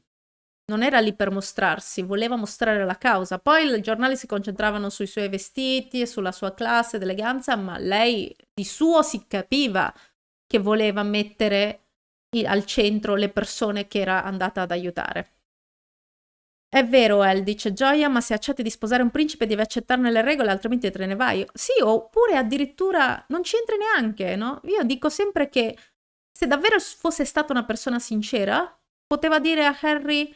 non era lì per mostrarsi, voleva mostrare la causa. Poi i giornali si concentravano sui suoi vestiti e sulla sua classe d'eleganza, ma lei di suo si capiva che voleva mettere al centro le persone che era andata ad aiutare. È vero, El dice Gioia, ma se accetti di sposare un principe devi accettarne le regole, altrimenti te ne vai. Sì, oppure addirittura non ci entri neanche, no? Io dico sempre che se davvero fosse stata una persona sincera, poteva dire a Harry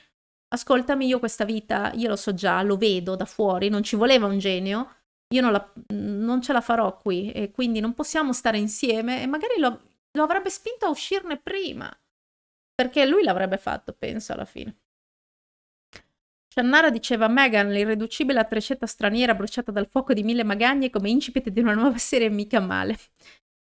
ascoltami, io questa vita, io lo so già, lo vedo da fuori, non ci voleva un genio, io non, la, non ce la farò qui e quindi non possiamo stare insieme e magari lo, lo avrebbe spinto a uscirne prima, perché lui l'avrebbe fatto, penso, alla fine. Shannara diceva Megan, l'irreducibile attrecetta straniera bruciata dal fuoco di mille magagne come incipit di una nuova serie mica male.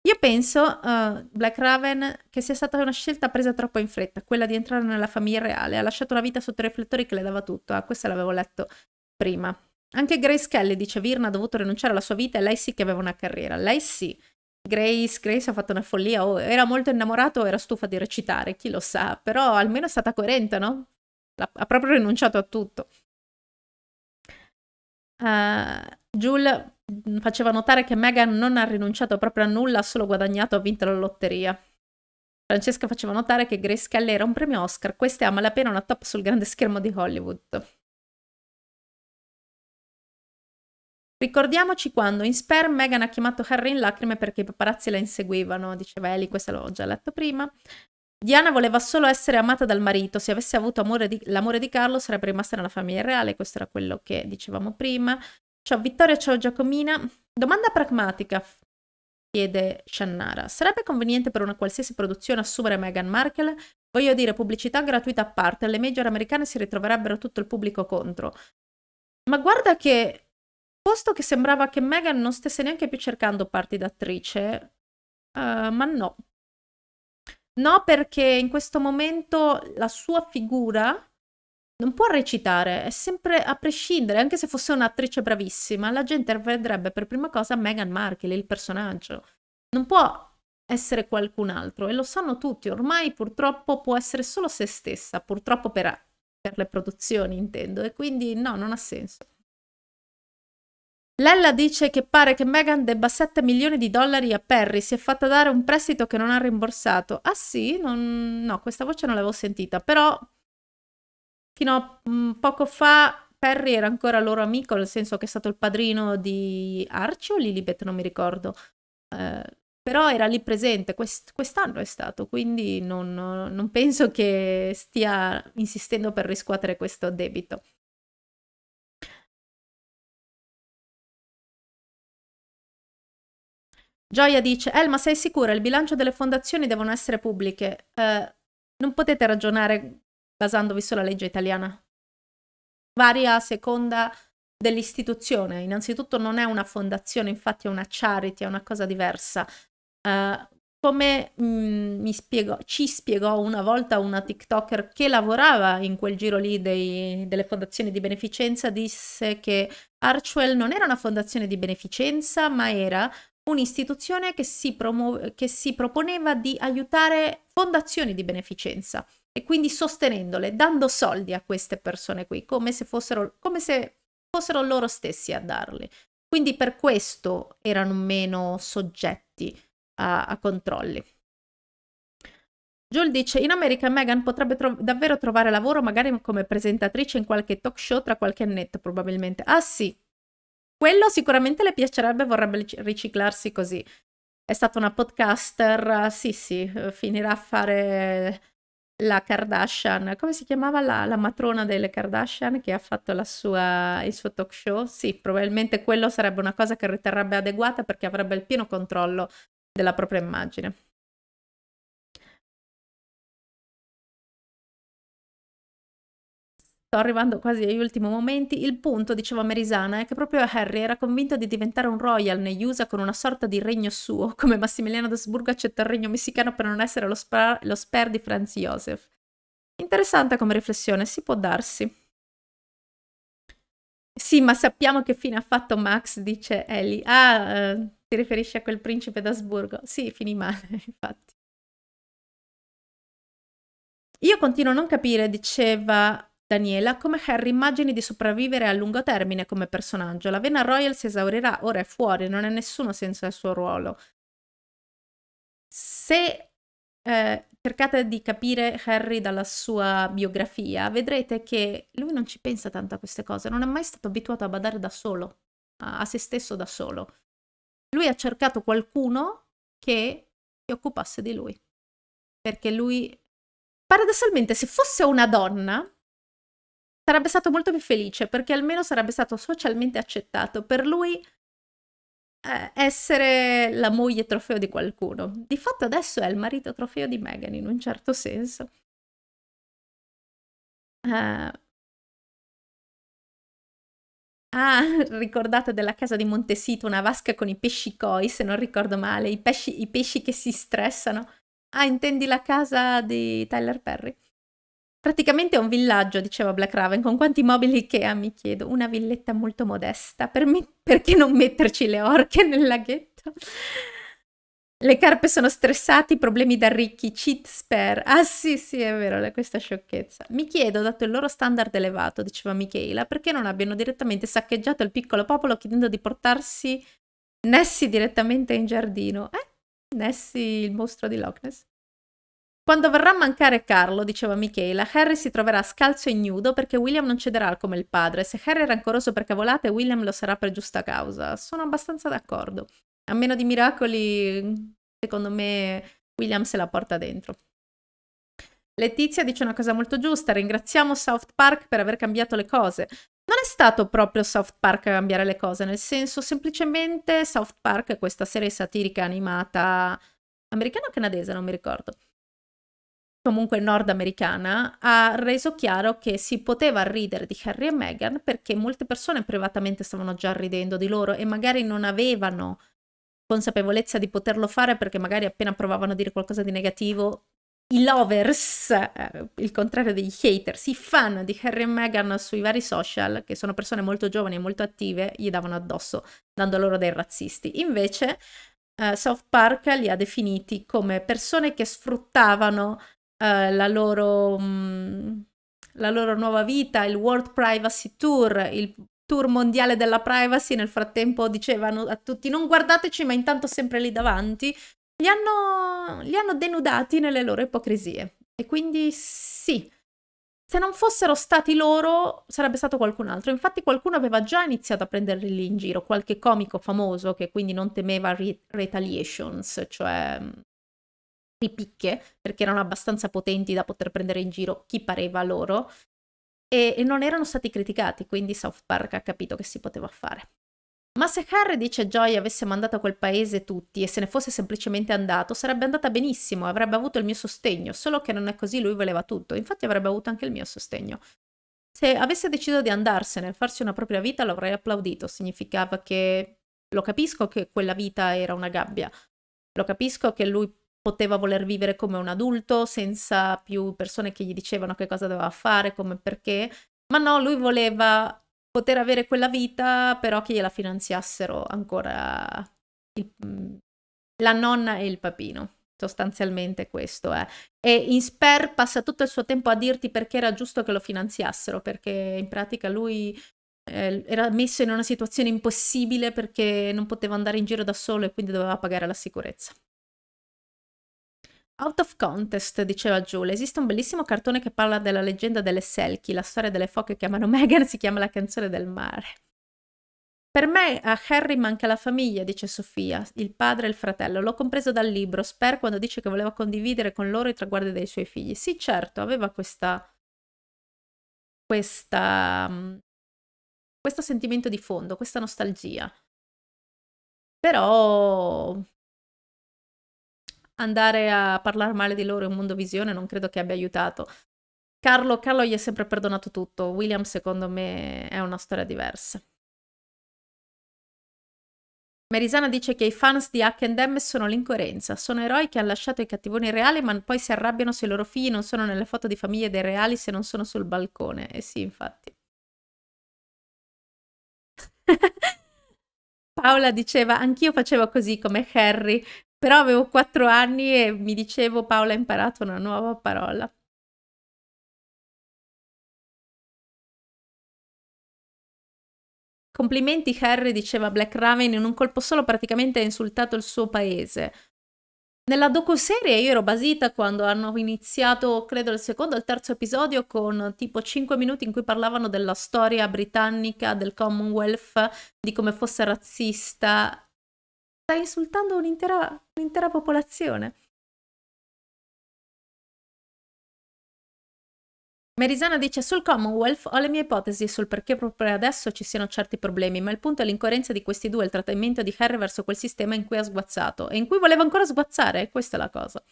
Io penso, uh, Black Raven, che sia stata una scelta presa troppo in fretta, quella di entrare nella famiglia reale. Ha lasciato una vita sotto i riflettori che le dava tutto. Ah, eh, questa l'avevo letto prima. Anche Grace Kelly, dice Virna, ha dovuto rinunciare alla sua vita e lei sì che aveva una carriera. Lei sì. Grace, Grace ha fatto una follia, o era molto innamorato o era stufa di recitare, chi lo sa, però almeno è stata coerente, no? ha proprio rinunciato a tutto. Uh, Jewel mm, faceva notare che Meghan non ha rinunciato proprio a nulla, ha solo guadagnato, ha vinto la lotteria. Francesca faceva notare che Grace Kelly era un premio Oscar, questa è a malapena una top sul grande schermo di Hollywood. Ricordiamoci quando in Sperm Meghan ha chiamato Harry in lacrime perché i paparazzi la inseguivano, diceva Eli, questo l'ho già letto prima. Diana voleva solo essere amata dal marito, se avesse avuto l'amore di Carlo sarebbe rimasta nella famiglia reale, questo era quello che dicevamo prima. Ciao Vittoria, ciao Giacomina. Domanda pragmatica, chiede Shannara. Sarebbe conveniente per una qualsiasi produzione assumere Meghan Markle? Voglio dire, pubblicità gratuita a parte, le major americane si ritroverebbero tutto il pubblico contro. Ma guarda che, posto che sembrava che Meghan non stesse neanche più cercando parti d'attrice, uh, ma no. No, perché in questo momento la sua figura non può recitare, è sempre a prescindere, anche se fosse un'attrice bravissima, la gente vedrebbe per prima cosa Meghan Markle, il personaggio. Non può essere qualcun altro e lo sanno tutti, ormai purtroppo può essere solo se stessa, purtroppo per, per le produzioni intendo, e quindi no, non ha senso. Lella dice che pare che Meghan debba 7 milioni di dollari a Perry, si è fatta dare un prestito che non ha rimborsato. Ah sì? Non... No, questa voce non l'avevo sentita, però Fino a mm, poco fa Perry era ancora loro amico, nel senso che è stato il padrino di Archie o Lilibet, non mi ricordo. Eh, però era lì presente, Quest- quest'anno è stato, quindi non, non penso che stia insistendo per riscuotere questo debito. Gioia dice, Elma sei sicura? Il bilancio delle fondazioni devono essere pubbliche. Eh, non potete ragionare basandovi sulla legge italiana. Varia a seconda dell'istituzione. Innanzitutto non è una fondazione, infatti è una charity, è una cosa diversa. Uh, come mh, mm, spiego, ci spiegò una volta una TikToker che lavorava in quel giro lì dei, delle fondazioni di beneficenza, disse che Archwell non era una fondazione di beneficenza, ma era un'istituzione che si, promuove, che si proponeva di aiutare fondazioni di beneficenza e quindi sostenendole, dando soldi a queste persone qui, come se fossero, come se fossero loro stessi a darli. Quindi per questo erano meno soggetti a, a controlli. Joel dice, in America Meghan potrebbe tro davvero trovare lavoro magari come presentatrice in qualche talk show tra qualche annetto probabilmente. Ah sì, quello sicuramente le piacerebbe, vorrebbe riciclarsi così. È stata una podcaster, sì sì, eh, finirà a fare la Kardashian, come si chiamava la, la matrona delle Kardashian che ha fatto sua, il suo talk show? Sì, probabilmente quello sarebbe una cosa che riterrebbe adeguata perché avrebbe il pieno controllo della propria immagine. Sto arrivando quasi agli ultimi momenti. Il punto, diceva Merisana, è che proprio Harry era convinto di diventare un royal negli USA con una sorta di regno suo, (laughs) come Massimiliano d'Asburgo accetta il regno messicano per non essere lo, spa- lo sper di Franz Joseph. Interessante come riflessione, si può darsi. Sì, ma sappiamo che fine ha fatto Max, dice Ellie. Ah, eh, riferisci a quel principe d'Asburgo. Sì, finì male, (laughs) infatti. Io continuo a non capire, diceva Daniela, come Harry immagini di sopravvivere a lungo termine come personaggio. La vena Royal si esaurirà, ora è fuori, non è nessuno senza il suo ruolo. Se eh, cercate di capire Harry dalla sua biografia, vedrete che lui non ci pensa tanto a queste cose, non è mai stato abituato a badare da solo, a, a se stesso da solo. Lui ha cercato qualcuno che si occupasse di lui, perché lui, paradossalmente, se fosse una donna, sarebbe stato molto più felice perché almeno sarebbe stato socialmente accettato. Per lui eh, essere la moglie trofeo di qualcuno. Di fatto adesso è il marito trofeo di Meghan in un certo senso. Uh... Ah, (laughs) ricordate della casa di Montesito, una vasca con i pesci koi, se non ricordo male, i pesci, i pesci che si stressano. Ah, intendi la casa di Tyler Perry? Praticamente è un villaggio, diceva Black Raven, con quanti mobili Ikea mi chiedo, una villetta molto modesta, per me, perché non metterci le orche nel laghetto? Le carpe sono stressate, problemi da ricchi, cheat spare. Ah sì, sì, è vero, è questa sciocchezza. Mi chiedo, dato il loro standard elevato, diceva Michaela, perché non abbiano direttamente saccheggiato il piccolo popolo chiedendo di portarsi Nessie direttamente in giardino. Eh? Nessie, il mostro di Loch Ness. Quando verrà a mancare Carlo, diceva Michaela, Harry si troverà scalzo e nudo perché William non cederà come il padre. Se Harry è rancoroso per cavolate, William lo sarà per giusta causa. Sono abbastanza d'accordo. A meno di miracoli, secondo me, William se la porta dentro. Letizia dice una cosa molto giusta, ringraziamo South Park per aver cambiato le cose. Non è stato proprio South Park a cambiare le cose, nel senso semplicemente South Park questa serie satirica animata americana o canadese, non mi ricordo, comunque nordamericana, ha reso chiaro che si poteva ridere di Harry e Meghan perché molte persone privatamente stavano già ridendo di loro e magari non avevano consapevolezza di poterlo fare perché magari appena provavano a dire qualcosa di negativo i lovers, eh, il contrario degli haters, i fan di Harry e Meghan sui vari social, che sono persone molto giovani e molto attive, gli davano addosso, dando loro dei razzisti. Invece eh, South Park li ha definiti come persone che sfruttavano eh, la, loro, mh, mm, la loro nuova vita, il World Privacy Tour, il tour mondiale della privacy, nel frattempo dicevano a tutti non guardateci ma intanto sempre lì davanti, li hanno, li hanno denudati nelle loro ipocrisie. E quindi sì, se non fossero stati loro sarebbe stato qualcun altro. Infatti qualcuno aveva già iniziato a prenderli lì in giro, qualche comico famoso che quindi non temeva re retaliations, cioè mm, ripicche perché erano abbastanza potenti da poter prendere in giro chi pareva loro, e, e non erano stati criticati, quindi South Park ha capito che si poteva fare. Ma se Harry, dice Joy, avesse mandato a quel paese tutti e se ne fosse semplicemente andato, sarebbe andata benissimo, avrebbe avuto il mio sostegno, solo che non è così, lui voleva tutto, infatti avrebbe avuto anche il mio sostegno. Se avesse deciso di andarsene farsi una propria vita, l'avrei applaudito, significava che lo capisco che quella vita era una gabbia, lo capisco che lui poteva voler vivere come un adulto senza più persone che gli dicevano che cosa doveva fare, come perché, ma no, lui voleva poter avere quella vita però che gliela finanziassero ancora il, mhmm, la nonna e il papino. Sostanzialmente questo è. E in Sper passa tutto il suo tempo a dirti perché era giusto che lo finanziassero, perché in pratica lui eh, era messo in una situazione impossibile perché non poteva andare in giro da solo e quindi doveva pagare la sicurezza. Out of Contest, diceva Joel, esiste un bellissimo cartone che parla della leggenda delle Selkie, la storia delle foche che amano (laughs) Megan, si chiama La canzone del mare. Per me a Harry manca la famiglia, dice Sofia, il padre e il fratello. L'ho compreso dal libro, Sper quando dice che voleva condividere con loro i traguardi dei suoi figli. Sì, certo, aveva questa... questa... Mm, questo sentimento di fondo, questa nostalgia. Però andare a parlare male di loro in Mondovisione non credo che abbia aiutato. Carlo, Carlo gli ha sempre perdonato tutto, William secondo me è una storia diversa. Merisana dice che i fans di H&M sono l'incoerenza, sono eroi che hanno lasciato i cattivoni reali ma poi si arrabbiano se i loro figli non sono nelle foto di famiglie dei reali se non sono sul balcone. E eh sì, infatti. (laughs) Paola diceva, anch'io facevo così come Harry però avevo quattro anni e mi dicevo Paola ha imparato una nuova parola. Complimenti Harry, diceva Black Raven, in un colpo solo praticamente ha insultato il suo paese. Nella docu-serie io ero basita quando hanno iniziato, credo, il secondo o il terzo episodio con tipo 5 minuti in cui parlavano della storia britannica, del Commonwealth, di come fosse razzista Stai insultando un'intera, un'intera popolazione. Merisana dice sul Commonwealth ho le mie ipotesi sul perché proprio adesso ci siano certi problemi, ma il punto è l'incoerenza di questi due, il trattamento di Harry verso quel sistema in cui ha sguazzato e in cui voleva ancora sguazzare, questa è la cosa.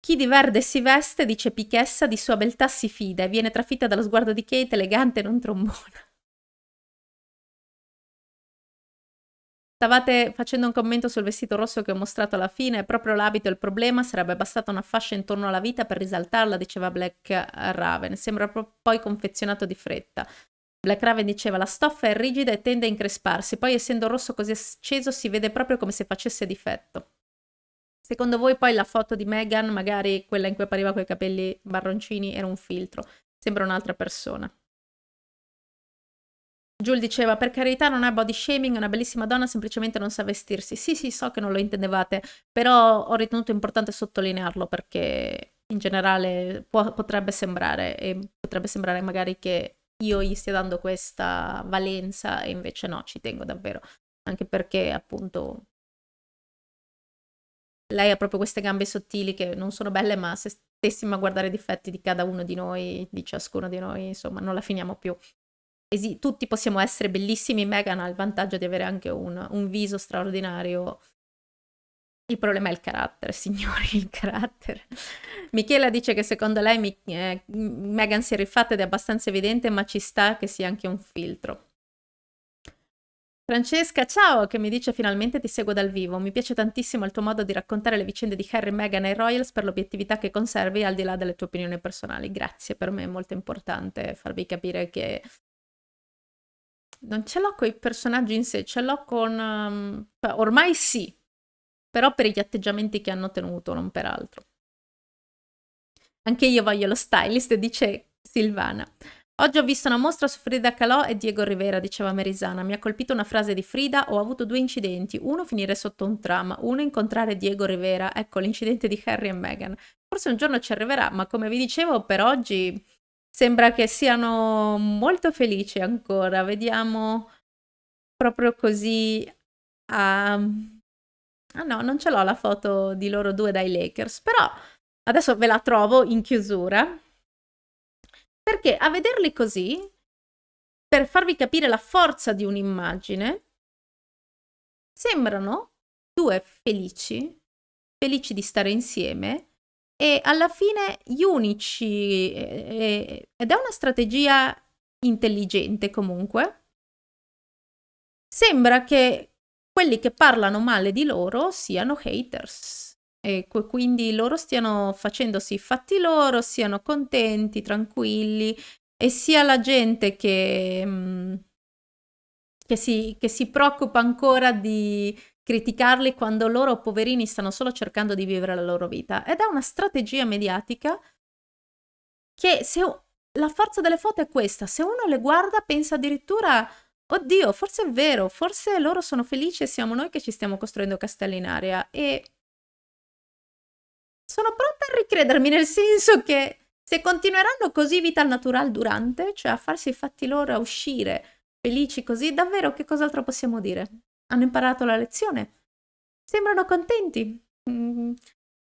Chi di verde si veste, dice Pichessa, di sua beltà si fida e viene trafitta dallo sguardo di Kate elegante e non trombona. Stavate facendo un commento sul vestito rosso che ho mostrato alla fine, è proprio l'abito il problema, sarebbe bastata una fascia intorno alla vita per risaltarla, diceva Black Raven, sembra poi confezionato di fretta. Black Raven diceva la stoffa è rigida e tende a incresparsi, poi essendo rosso così acceso si vede proprio come se facesse difetto. Secondo voi poi la foto di Meghan, magari quella in cui appariva con i capelli marroncini, era un filtro, sembra un'altra persona. Giul diceva, per carità non è body shaming, è una bellissima donna, semplicemente non sa vestirsi. Sì, sì, so che non lo intendevate, però ho ritenuto importante sottolinearlo perché in generale può, potrebbe sembrare, e potrebbe sembrare magari che io gli stia dando questa valenza e invece no, ci tengo davvero. Anche perché appunto lei ha proprio queste gambe sottili che non sono belle, ma se stessimo a guardare i difetti di cada uno di noi, di ciascuno di noi, insomma, non la finiamo più esi- tutti possiamo essere bellissimi, Megan ha il vantaggio di avere anche un, un viso straordinario. Il problema è il carattere, (laughs) signori, il carattere. Michela dice che secondo lei Mi- eh, Megan si è rifatta ed è abbastanza evidente, ma ci sta che sia anche un filtro. Francesca, ciao, che mi dice finalmente ti seguo dal vivo. Mi piace tantissimo il tuo modo di raccontare le vicende di Harry, Meghan e Royals per l'obiettività che conservi al di là delle tue opinioni personali. Grazie, per me è molto importante farvi capire che non ce l'ho con i personaggi in sé, ce l'ho con... Um, ormai sì, però per gli atteggiamenti che hanno tenuto, non per altro. Anche io voglio lo stylist, dice Silvana. Oggi ho visto una mostra su Frida Calò e Diego Rivera, diceva Merisana. Mi ha colpito una frase di Frida, ho avuto due incidenti, uno finire sotto un tram, uno incontrare Diego Rivera. Ecco l'incidente di Harry e Meghan. Forse un giorno ci arriverà, ma come vi dicevo, per oggi Sembra che siano molto felici ancora, vediamo proprio così a... Ehm, ah no, non ce l'ho la foto di loro due dai Lakers, però adesso ve la trovo in chiusura. Perché a vederli così, per farvi capire la forza di un'immagine, sembrano due felici, felici di stare insieme, e alla fine gli unici, eh, eh, ed è una strategia intelligente comunque, sembra che quelli che parlano male di loro siano haters. E quindi loro stiano facendosi i fatti loro, siano contenti, tranquilli e sia la gente che, mm, che, si, che si preoccupa ancora di, criticarli quando loro poverini stanno solo cercando di vivere la loro vita. Ed è una strategia mediatica che se la forza delle foto è questa, se uno le guarda pensa addirittura oddio, forse è vero, forse loro sono felici e siamo noi che ci stiamo costruendo castelli in aria e sono pronta a ricredermi nel senso che se continueranno così vita al naturale durante, cioè a farsi i fatti loro, a uscire felici così, davvero che cos'altro possiamo dire? hanno imparato la lezione, sembrano contenti, mm.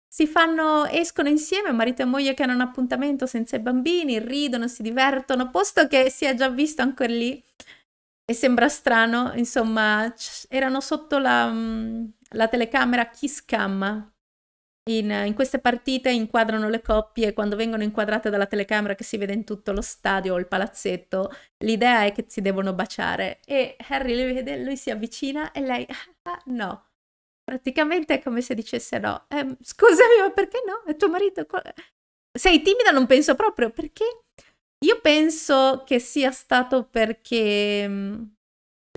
si fanno, escono insieme, marito e moglie che hanno un appuntamento senza i bambini, ridono, si divertono, posto che si è già visto ancora lì. E sembra strano, insomma, erano sotto la, mm, la telecamera Kiss Cam, in, in, queste partite inquadrano le coppie quando vengono inquadrate dalla telecamera che si vede in tutto lo stadio o il palazzetto, l'idea è che si devono baciare e Harry le vede, lui si avvicina e lei ah, no. Praticamente è come se dicesse no. Eh, scusami, ma perché no? È tuo marito. Sei timida? Non penso proprio. Perché? Io penso che sia stato perché mm,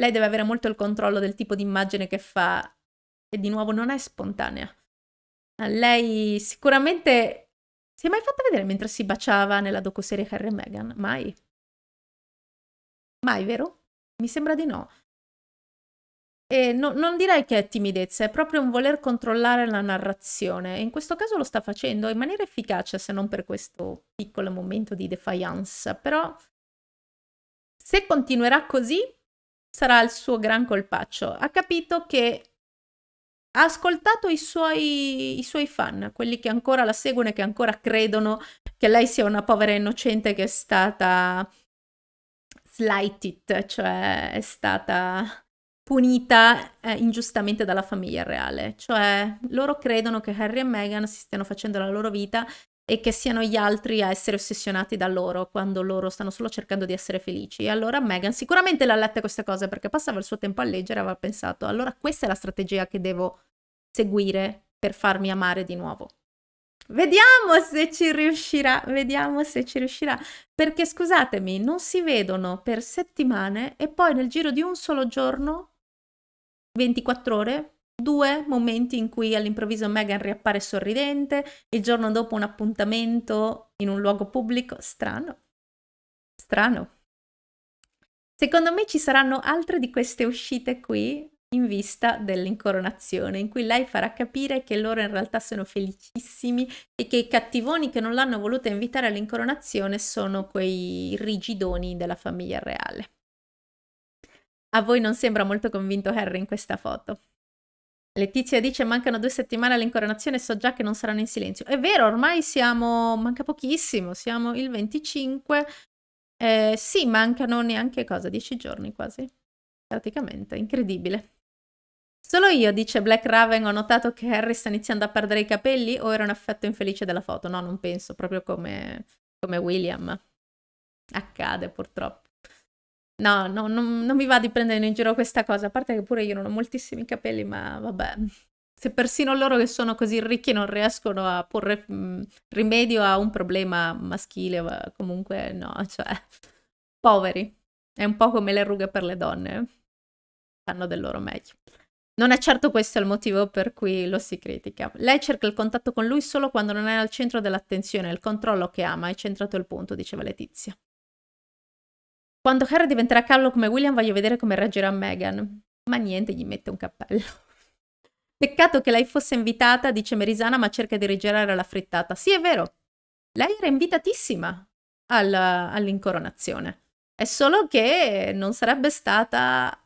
lei deve avere molto il controllo del tipo di immagine che fa e di nuovo non è spontanea. Lei sicuramente si è mai fatta vedere mentre si baciava nella docuserie Harry e Meghan? Mai. Mai, vero? Mi sembra di no. E no, non direi che è timidezza, è proprio un voler controllare la narrazione. in questo caso lo sta facendo in maniera efficace, se non per questo piccolo momento di defiance. Però se continuerà così, sarà il suo gran colpaccio. Ha capito che ha ascoltato i suoi, i suoi, fan, quelli che ancora la seguono e che ancora credono che lei sia una povera innocente che è stata slighted, cioè è stata punita eh, ingiustamente dalla famiglia reale. Cioè loro credono che Harry e Meghan si stiano facendo la loro vita e che siano gli altri a essere ossessionati da loro quando loro stanno solo cercando di essere felici. E allora Megan sicuramente l'ha letta questa cosa perché passava il suo tempo a leggere e aveva pensato allora questa è la strategia che devo seguire per farmi amare di nuovo. Vediamo se ci riuscirà, vediamo se ci riuscirà, perché scusatemi, non si vedono per settimane e poi nel giro di un solo giorno, 24 ore, Due momenti in cui all'improvviso Megan riappare sorridente, il giorno dopo un appuntamento in un luogo pubblico. Strano. Strano. Secondo me ci saranno altre di queste uscite qui in vista dell'incoronazione, in cui lei farà capire che loro in realtà sono felicissimi e che i cattivoni che non l'hanno voluta invitare all'incoronazione sono quei rigidoni della famiglia reale. A voi non sembra molto convinto Harry in questa foto. Letizia dice mancano due settimane all'incoronazione, so già che non saranno in silenzio. È vero, ormai siamo, manca pochissimo, siamo il 25. Eh, sì, mancano neanche cosa, 10 giorni quasi. Praticamente, incredibile. Solo io, dice Black Raven, ho notato che Harry sta iniziando a perdere i capelli o era un affetto infelice della foto? No, non penso, proprio come, come William. Accade purtroppo. No, no, non, non mi va di prendere in giro questa cosa, a parte che pure io non ho moltissimi capelli, ma vabbè. Se persino loro che sono così ricchi non riescono a porre mm, rimedio a un problema maschile, comunque no, cioè, poveri. È un po' come le rughe per le donne, eh. fanno del loro meglio. Non è certo questo il motivo per cui lo si critica. Lei cerca il contatto con lui solo quando non è al centro dell'attenzione, il controllo che ama, è centrato il punto, diceva Letizia. Quando Harry diventerà callo come William voglio vedere come reagirà Meghan. Ma niente, gli mette un cappello. Peccato che lei fosse invitata, dice Merisana, ma cerca di rigirare la frittata. Sì, è vero. Lei era invitatissima all'incoronazione. è solo che non sarebbe stata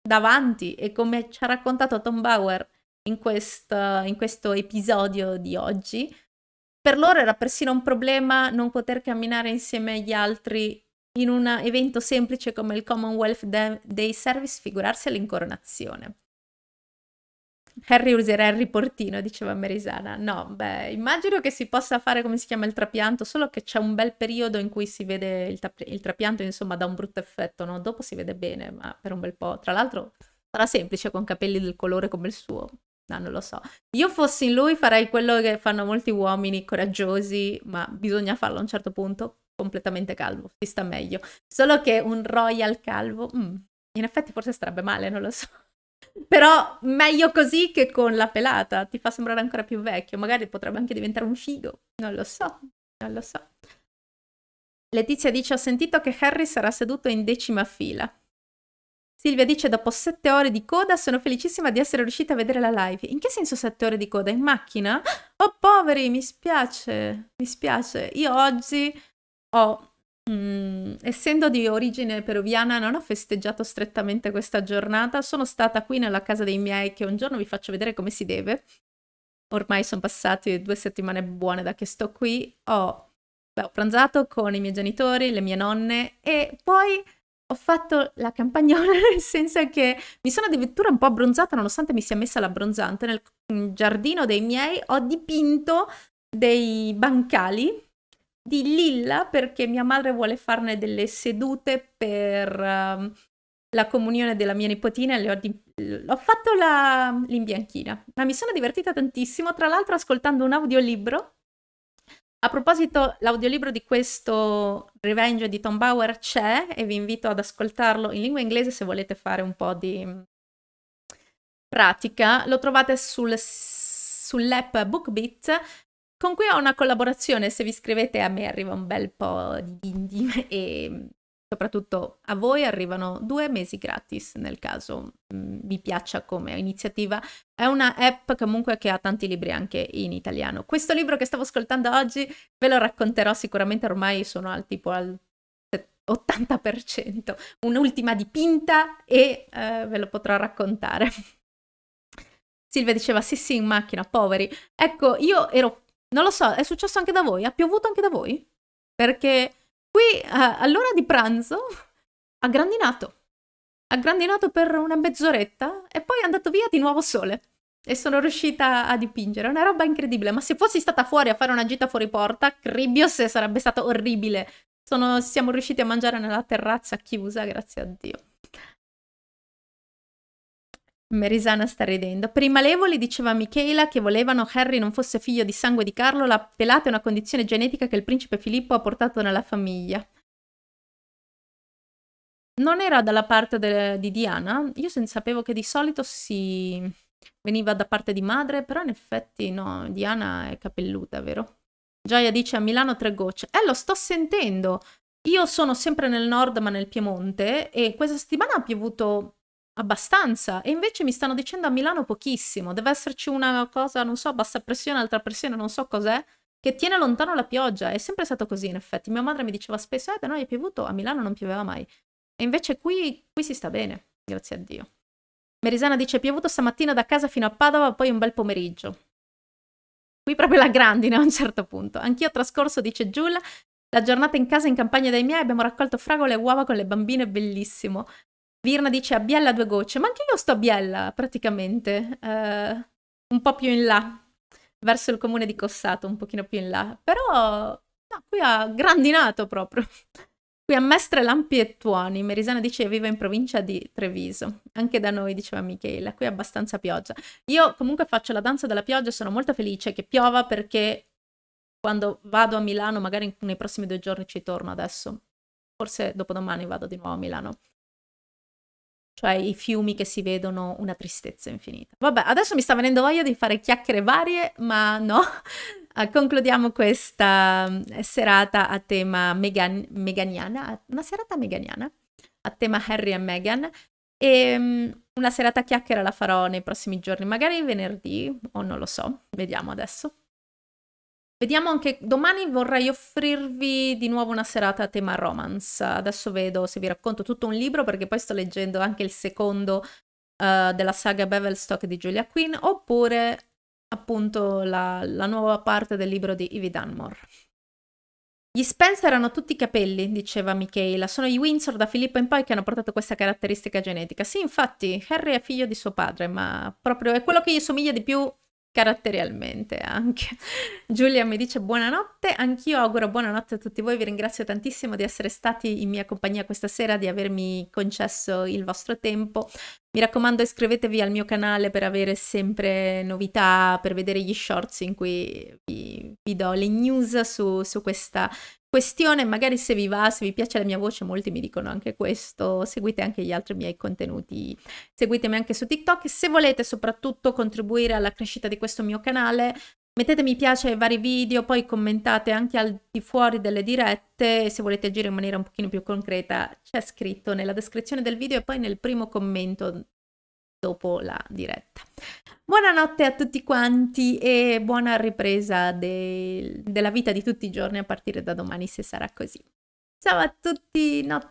davanti e come ci ha raccontato Tom Bauer in, quest, in questo episodio di oggi, per loro era persino un problema non poter camminare insieme agli altri in un evento semplice come il Commonwealth Day Service figurarsi all'incoronazione. Harry userà il riportino, diceva Merisana. No, beh, immagino che si possa fare come si chiama il trapianto, solo che c'è un bel periodo in cui si vede il, il trapianto, insomma, dà un brutto effetto, no? Dopo si vede bene, ma per un bel po'. Tra l'altro sarà semplice con capelli del colore come il suo. No, ah, non lo so. Io fossi in lui farei quello che fanno molti uomini coraggiosi, ma bisogna farlo a un certo punto, completamente calvo, si sta meglio. Solo che un royal calvo, mm, in effetti forse starebbe male, non lo so. Però meglio così che con la pelata, ti fa sembrare ancora più vecchio, magari potrebbe anche diventare un figo, non lo so, non lo so. Letizia dice ho sentito che Harry sarà seduto in decima fila. Silvia dice dopo sette ore di coda sono felicissima di essere riuscita a vedere la live. In che senso sette ore di coda? In macchina? Oh poveri, mi spiace, mi spiace. Io oggi ho, mh, mm, essendo di origine peruviana, non ho festeggiato strettamente questa giornata. Sono stata qui nella casa dei miei, che un giorno vi faccio vedere come si deve. Ormai sono passate due settimane buone da che sto qui. Ho, beh, ho pranzato con i miei genitori, le mie nonne e poi ho fatto la campagnola (laughs) nel senso che mi sono addirittura un po' abbronzata nonostante mi sia messa l'abbronzante nel mm, giardino dei miei ho dipinto dei bancali di lilla perché mia madre vuole farne delle sedute per um, la comunione della mia nipotina e ho, di... ho, fatto la... l'imbianchina. Ma mi sono divertita tantissimo, tra l'altro ascoltando un audiolibro. A proposito, l'audiolibro di questo Revenge di Tom Bauer c'è e vi invito ad ascoltarlo in lingua inglese se volete fare un po' di mm, pratica. Lo trovate sul, sull'app BookBeat con cui ho una collaborazione, se vi scrivete a me arriva un bel po' di bindi (laughs) e soprattutto a voi arrivano due mesi gratis nel caso mm, vi piaccia come iniziativa. È una app comunque che ha tanti libri anche in italiano. Questo libro che stavo ascoltando oggi ve lo racconterò sicuramente, ormai sono al tipo al 80%, un'ultima dipinta e eh, ve lo potrò raccontare. (laughs) Silvia diceva sì sì in macchina, poveri. Ecco, io ero non lo so, è successo anche da voi? Ha piovuto anche da voi? Perché qui a, eh, all'ora di pranzo ha grandinato. Ha grandinato per una mezz'oretta e poi è andato via di nuovo sole. E sono riuscita a dipingere. È una roba incredibile. Ma se fossi stata fuori a fare una gita fuori porta, Cribios sarebbe stato orribile. Sono, siamo riusciti a mangiare nella terrazza chiusa, grazie a Dio. Merisana sta ridendo. Per i malevoli diceva Michela che volevano Harry non fosse figlio di sangue di Carlo, la pelata è una condizione genetica che il principe Filippo ha portato nella famiglia. Non era dalla parte di Diana? Io sapevo che di solito si veniva da parte di madre, però in effetti no, Diana è capelluta, vero? Gioia dice a Milano tre gocce. Eh, lo sto sentendo! Io sono sempre nel nord ma nel Piemonte e questa settimana ha piovuto abbastanza e invece mi stanno dicendo a Milano pochissimo, deve esserci una cosa, non so, bassa pressione, alta pressione, non so cos'è, che tiene lontano la pioggia, è sempre stato così in effetti, mia madre mi diceva spesso, eh da noi è piovuto, a Milano non pioveva mai, e invece qui, qui si sta bene, grazie a Dio. Merisana dice, è piovuto stamattina da casa fino a Padova, poi un bel pomeriggio. Qui proprio la grandine (laughs) a un certo punto. Anch'io ho trascorso, dice Giulia, la giornata in casa in campagna dai miei, abbiamo raccolto fragole e uova con le bambine, bellissimo. Virna dice a Biella due gocce, ma anche io sto a Biella praticamente, uh, un po' più in là, verso il comune di Cossato, un pochino più in là, però no, qui a Grandinato proprio. (laughs) qui a Mestre Lampi e Tuoni, Merisana dice vive in provincia di Treviso, anche da noi diceva Michela, qui è abbastanza pioggia. Io comunque faccio la danza della pioggia e sono molto felice che piova perché quando vado a Milano, magari nei prossimi due giorni ci torno adesso, forse dopodomani vado di nuovo a Milano cioè i fiumi che si vedono, una tristezza infinita. Vabbè, adesso mi sta venendo voglia di fare chiacchiere varie, ma no, (laughs) concludiamo questa mm, serata a tema megan meganiana, una serata meganiana, a tema Harry e Meghan, e mm, una serata chiacchiera la farò nei prossimi giorni, magari venerdì, o non lo so, vediamo adesso. Vediamo anche, domani vorrei offrirvi di nuovo una serata a tema romance. Adesso vedo se vi racconto tutto un libro perché poi sto leggendo anche il secondo uh, della saga Bevelstock di Julia Quinn oppure appunto la, la nuova parte del libro di Ivy Dunmore. Gli Spencer hanno tutti i capelli, diceva Michaela. Sono i Windsor da Filippo in poi che hanno portato questa caratteristica genetica. Sì, infatti, Harry è figlio di suo padre, ma proprio è quello che gli somiglia di più caratterialmente anche. (laughs) Giulia mi dice buonanotte, anch'io auguro buonanotte a tutti voi, vi ringrazio tantissimo di essere stati in mia compagnia questa sera, di avermi concesso il vostro tempo. Mi raccomando iscrivetevi al mio canale per avere sempre novità, per vedere gli shorts in cui vi, vi do le news su, su questa questione, magari se vi va, se vi piace la mia voce, molti mi dicono anche questo, seguite anche gli altri miei contenuti, seguitemi anche su TikTok e se volete soprattutto contribuire alla crescita di questo mio canale, mettete mi piace ai vari video, poi commentate anche al di fuori delle dirette, se volete agire in maniera un pochino più concreta c'è scritto nella descrizione del video e poi nel primo commento dopo la diretta. Buonanotte a tutti quanti e buona ripresa de- della vita di tutti i giorni a partire da domani se sarà così. Ciao a tutti, notte!